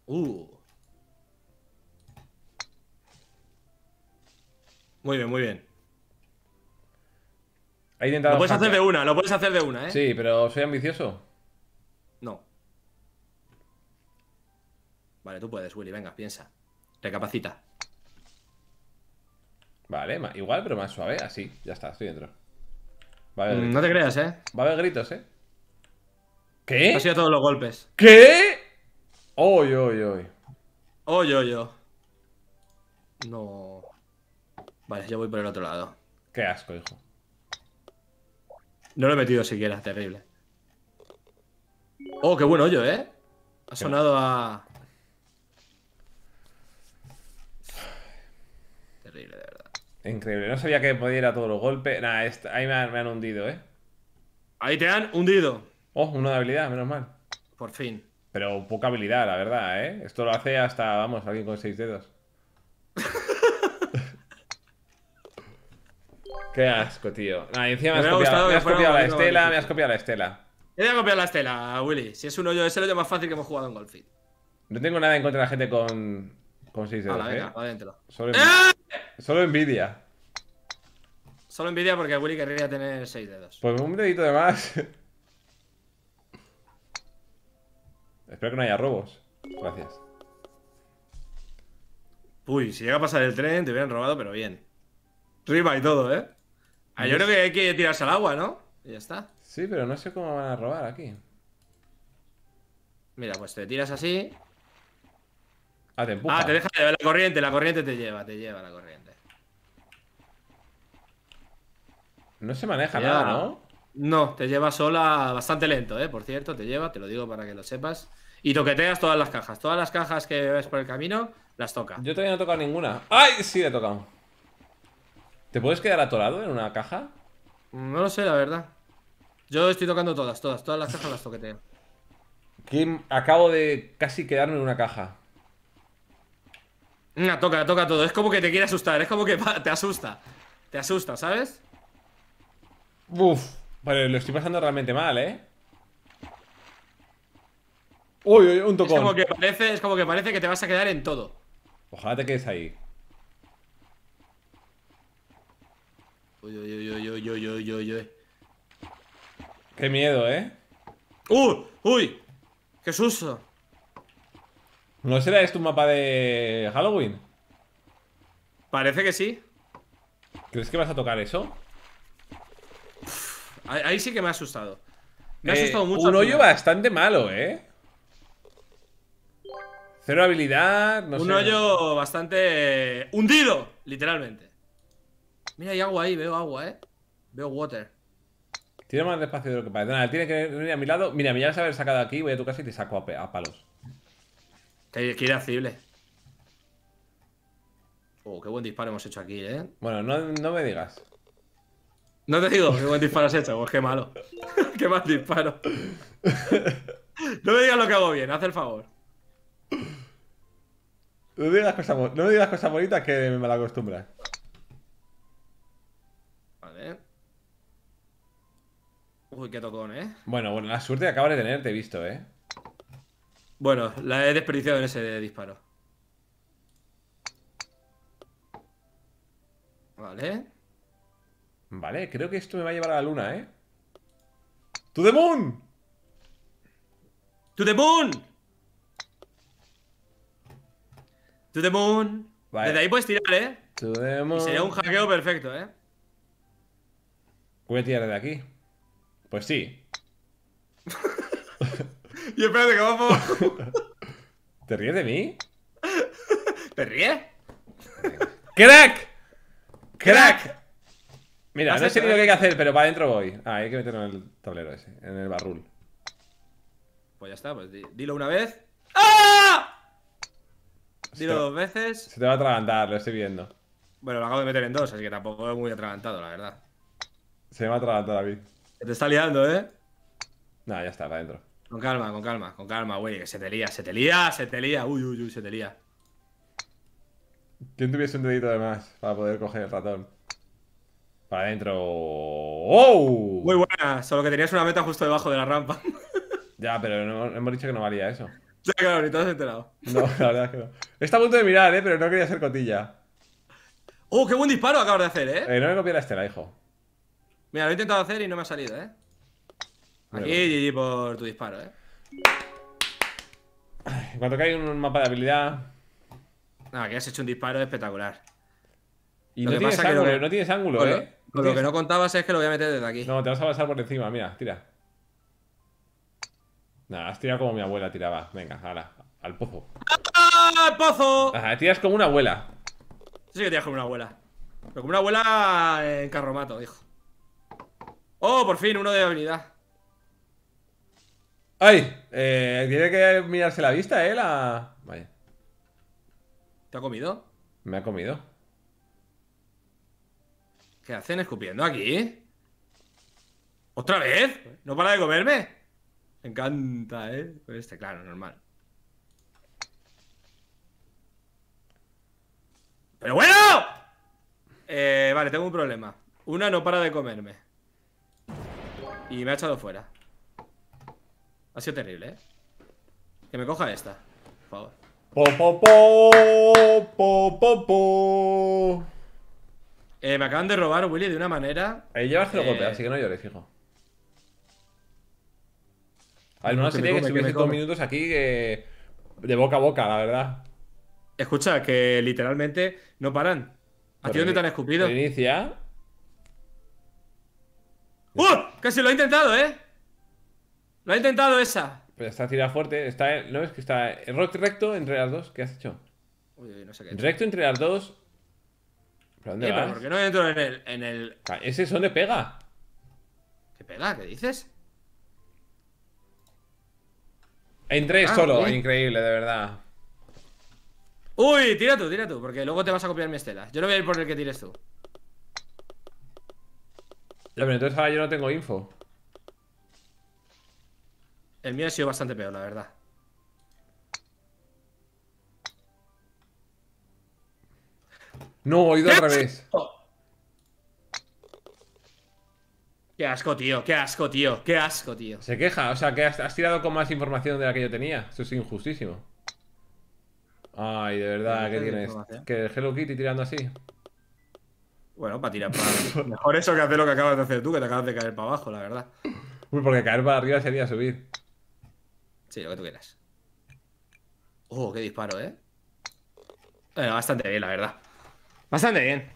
Uh. Muy bien, muy bien. lo puedes hacer de una, lo puedes hacer de una, ¿eh? Sí, pero soy ambicioso. No. Vale, tú puedes, Willy, venga, piensa. Recapacita. Vale, igual, pero más suave, así. Ya está, estoy dentro. Mm, no te creas, eh. Va a haber gritos, eh. ¿Qué? Ha sido todos los golpes. ¿Qué? Oy, oy, oy. Oy, oy, oy. No. Vale, yo voy por el otro lado. Qué asco, hijo. No lo he metido siquiera, terrible. Oh, qué buen hoyo, ¿eh? Ha sonado a... Increíble. No sabía que podía ir a todos los golpes. nada ahí me han, hundido, ¿eh? Ahí te han hundido. Oh, uno de habilidad, menos mal. Por fin. Pero poca habilidad, la verdad, ¿eh? Esto lo hace hasta, vamos, alguien con seis dedos. [LAUGHS] Qué asco, tío. Nada, encima me, has, copiado, has copiado la estela, me has copiado la estela. He a copiar la estela, Willy. Si es un hoyo, es el hoyo más fácil que hemos jugado en Golfit. No tengo nada en contra de la gente con, con seis dedos, ¿eh? venga, ¿eh? Adentro. Solo envidia. Solo envidia porque Willy querría tener 6 dedos. Pues un dedito de más. Espero que no haya robos. Gracias. Uy, si llega a pasar el tren, te hubieran robado, pero bien. Riva y todo, ¿eh? Ah, yo creo que hay que tirarse al agua, ¿no? Y ya está. Sí, pero no sé cómo van a robar aquí. Mira, pues te tiras así. Ah, te empuja. Ah, te deja la corriente, la corriente te lleva, te lleva la corriente. No se maneja nada, ¿no? No, te lleva sola bastante lento, ¿eh? Por cierto, te lleva, te lo digo para que lo sepas. Y toqueteas todas las cajas. Todas las cajas que ves por el camino, las toca. Yo todavía no he tocado ninguna. ¡Ay! Sí, le he tocado. ¿Te puedes quedar atorado en una caja? No lo sé, la verdad. Yo estoy tocando todas, todas. Todas las cajas las toqueteo. Kim, acabo de casi quedarme en una caja. No, toca, toca todo. Es como que te quiere asustar. Es como que [LAUGHS] te asusta. Te asusta, ¿sabes? Uf, vale, lo estoy pasando realmente mal, ¿eh? Uy, un tocón. Es como, que parece, es como que parece que te vas a quedar en todo. Ojalá te quedes ahí. Uy, uy, uy, uy, uy, uy, uy, uy. Qué miedo, ¿eh? ¡Uy! ¡Uy! ¡Qué susto! ¿No será esto un mapa de Halloween? Parece que sí. ¿Crees que vas a tocar eso? Ahí sí que me ha asustado. Me ha eh, asustado mucho. Un hoyo bastante malo, ¿eh? Cero habilidad, no un sé. Un hoyo bastante eh, hundido, literalmente. Mira, hay agua ahí, veo agua, ¿eh? Veo water. Tiene más despacio de lo que parece. Nada, tiene que venir a mi lado. Mira, me a haber sacado aquí, voy a tu casa y te saco a, palos. Qué, iracible. irascible. Oh, qué buen disparo hemos hecho aquí, ¿eh? Bueno, no me digas. No te digo qué buen disparo has hecho, pues qué malo. [LAUGHS] qué mal disparo. no me digas lo que hago bien, haz el favor. No me digas cosas, cosas bonitas que me malacostumbras. Vale. Uy, qué tocón, ¿eh? Bueno, bueno, la suerte que de tener te he visto, ¿eh? Bueno, la he desperdiciado en ese disparo. Vale. Vale, creo que esto me va a llevar a la luna, ¿eh? ¡To the moon! ¡To the moon! ¡To the moon! Desde ahí puedes tirar, ¿eh? Y sería un hackeo perfecto, ¿eh? Voy a tirar de aquí. Pues sí. [LAUGHS] y espérate, que vamos. [LAUGHS] ¿Te ríes de mí? ¿Te ríes? ¡Crack! ¡Crack! Mira, no sé qué lo hay que hacer, pero para adentro voy. Ah, hay que meterlo en el tablero ese, en el barrul. Pues ya está, pues dilo una vez. ¡Ah! Dilo dos veces. Se te va a atragantar, lo estoy viendo. Bueno, lo acabo de meter en dos, así que tampoco es muy atragantado, la verdad. Se me a atragantar David. Se te está liando, ¿eh? No, ya está, para adentro. Con calma, con calma, con calma, güey. Que se te lía, se te lía, se te lía. Uy, uy, uy, se te lía. ¿Quién tuviese un dedito de más para poder coger el ratón? Para adentro. ¡Oh! Muy buena, solo que tenías una meta justo debajo de la rampa. [LAUGHS] ya, pero hemos dicho que no valía eso. [LAUGHS] Ya, claro, ni te has enterado. No, la verdad es que no. Está a punto de mirar, ¿eh? Pero no quería hacer cotilla. ¡Oh, qué buen disparo acabas de hacer, eh! eh no me copié la estela, hijo. Mira, lo he intentado hacer y no me ha salido, ¿eh? Aquí, GG por tu disparo, ¿eh? en que hay un mapa de habilidad... Nada, que has hecho un disparo espectacular. Y no, ángulo, no tienes ángulo, ¿eh? lo que no contabas es que lo voy a meter desde aquí. No, te vas a pasar por encima, mira, tira. Nada, has tirado como mi abuela tiraba. Venga, ahora, al pozo. ¡Ah, ¡Al pozo! Ajá, ah, tiras como una abuela. Sí que tiras como una abuela. Pero como una abuela en carromato, hijo ¡Oh, por fin! Uno de habilidad. ¡Ay! Eh, tiene que mirarse la vista, eh, la... Vaya. ¿Te ha comido? Me ha comido. ¿Qué hacen escupiendo aquí? ¿Otra vez? ¿No para de comerme? Me encanta, ¿eh? Pues este, claro, normal. ¡Pero bueno! Eh, vale, tengo un problema. Una no para de comerme. Y me ha echado fuera. Ha sido terrible, ¿eh? Que me coja esta, por favor. Po, eh, me acaban de robar, Willy, de una manera. Ahí llevas los eh, así que no llores, fijo. A ver, no, que estuviese dos minutos aquí de boca a boca, la verdad. Escucha, que literalmente no paran. ¿A ti dónde te han escupido? Inicia. ¡Uh! Casi lo ha intentado, ¿eh? Lo ha intentado esa. Pero está tirada fuerte. Está, ¿No es que está rock recto entre las dos? ¿Qué has hecho? Uy, no sé qué hecho. Recto entre las dos. ¿Pero ¿Por qué no entro en el, ah, ¿Ese es donde pega? ¿Qué pega? ¿Qué dices? Entré ah, solo, increíble, de verdad. Uy, tira tú, tira tú, porque luego te vas a copiar mi estela Yo no voy a ir por el que tires tú. Ya, pero entonces ahora yo no tengo info. El mío ha sido bastante peor, la verdad. No, oído al revés. Qué asco, tío, qué asco, tío, qué asco, tío. Se queja, o sea, que has, tirado con más información de la que yo tenía. Eso es injustísimo. Ay, de verdad, ¿qué tienes? ¿Que el Hello Kitty tirando así? Bueno, para tirar para... [LAUGHS] Mejor eso que hacer lo que acabas de hacer tú, que te acabas de caer para abajo, la verdad. Uy, porque caer para arriba sería subir. Sí, lo que tú quieras. Oh, qué disparo, ¿eh? eh bastante bien, la verdad. Bastante bien.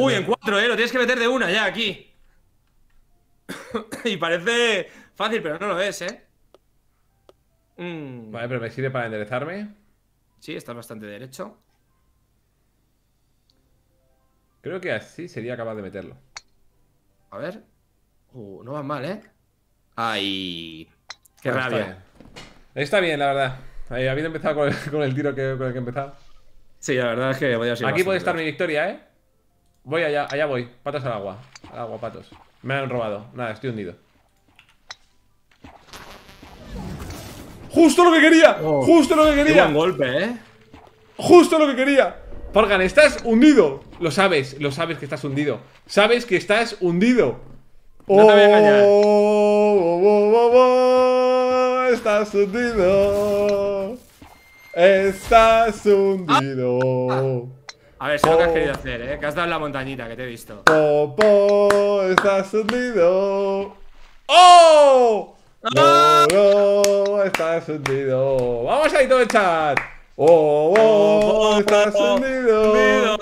Uy, en cuatro, eh. Lo tienes que meter de una ya aquí. [COUGHS] y parece fácil, pero no lo es, eh. Mm. Vale, pero me sirve para enderezarme. Sí, estás bastante derecho. Creo que así sería capaz de meterlo. A ver. Uh, no va mal, ¿eh? Ay. Qué rabia. Está bien. la verdad. Eh, Había empezado con el, tiro que, con el que empezaba. Sí, la verdad es que voy a ser Aquí puede estar mi victoria, ¿eh? Voy allá, allá voy. Patos al agua. Al agua, patos. Me han robado. Nada, estoy hundido. ¡Justo lo que quería! Oh. ¡Justo lo que quería! Buen golpe, ¿eh? ¡Justo lo que quería! Porgan, estás hundido. Lo sabes, lo sabes que estás hundido. Sabes que estás hundido. No te voy a oh, engañar. Oh, oh, estás hundido. Estás hundido. A ver, sé lo que has querido hacer, ¿eh? Que has dado en la montañita, que te he visto. Popo, estás hundido. ¡Oh! No, ¡Ah! no, estás hundido. Vamos ahí todo el chat. Oh, oh, estás hundido.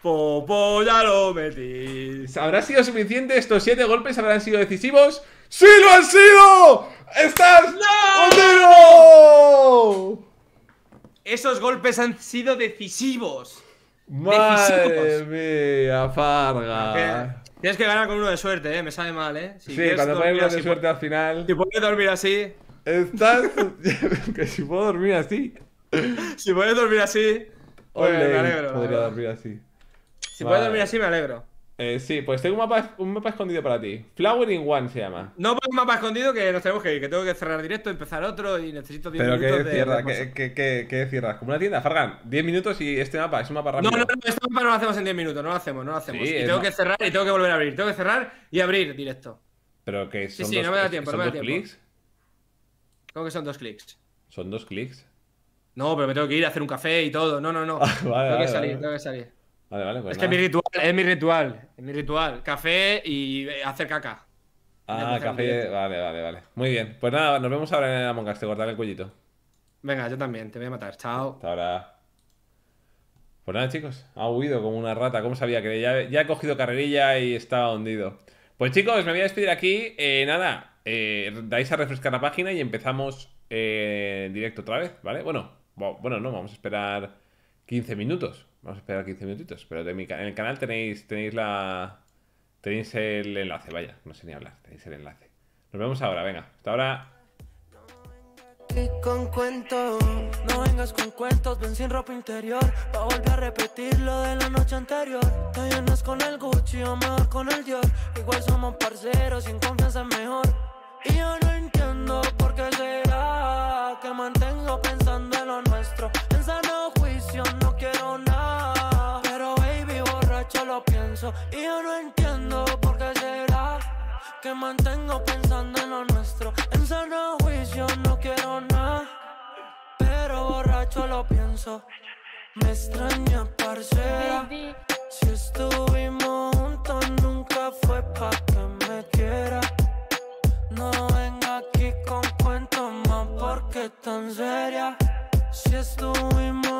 Popo, ya lo metí. ¿Habrá sido suficiente? ¿Estos siete golpes habrán sido decisivos? ¡Sí lo han sido! ¡Estás hundido! esos golpes han sido decisivos. Madre mía, Farga. Tienes que ganar con uno de suerte, eh. Me sabe mal, eh. sí, cuando pones uno de suerte al final. Si puedes dormir así. Estás. [LAUGHS] que si puedo dormir así. si puedes dormir así. Pues me alegro. Podría dormir así. Si puedo puedes dormir así, me alegro. Eh, sí, pues tengo un mapa, un mapa escondido para ti. Flowering One se llama. No pues un mapa escondido que nos tenemos que ir, que tengo que cerrar directo, empezar otro y necesito 10 minutos. Pero ¿qué cierras? ¿Qué, cierras? Como una tienda, Fargan, 10 minutos y este mapa es un mapa rápido. No, no, no, este mapa no lo hacemos en 10 minutos, no lo hacemos, no lo hacemos. y tengo que cerrar y tengo que volver a abrir. Tengo que cerrar y abrir directo. Pero que son Sí, sí, no me da tiempo, no me da tiempo. Clics? ¿Cómo que son dos clics? ¿Son dos clics? No, pero me tengo que ir a hacer un café y todo. No, no, no. [LAUGHS] Ah, tengo que salir, tengo que salir. Vale, vale, pues es que mi ritual, es mi ritual, es mi ritual. Café y eh, hacer caca. Ah, café. Vale, vale, vale. Muy bien. Pues nada, nos vemos ahora en Among Us. Te cortaré el cuellito. Venga, yo también. Te voy a matar. Chao. Chao. ahora. Pues nada, chicos. Ha huido como una rata. ¿Cómo sabía que ya, ya he cogido carrerilla y estaba hundido? Pues chicos, me voy a despedir aquí. Eh, nada, eh, dais a refrescar la página y empezamos directo otra vez, ¿vale? Bueno, bueno, no, vamos a esperar 15 minutos. Vamos a esperar 15 minutitos. Pero de mi en el canal tenéis, tenéis la. Tenéis el enlace, vaya, no sé ni hablar, tenéis el enlace. Nos vemos ahora, venga. Hasta ahora. Con cuentos, no vengas con cuentos, ven sin ropa interior. Pa' volver a repetir lo de la noche anterior. Te con el Gucci o mejor con el Dior. Igual somos parceros, sin confianza mejor. Y yo no entiendo por qué será que mantengo Y yo no entiendo por qué será que mantengo pensando en lo nuestro. En sano juicio no quiero nada, pero borracho lo pienso. Me extraña, parcera. Si estuvimos juntos, nunca fue pa' que me quiera. No venga aquí con cuentos más porque tan seria. Si estuvimos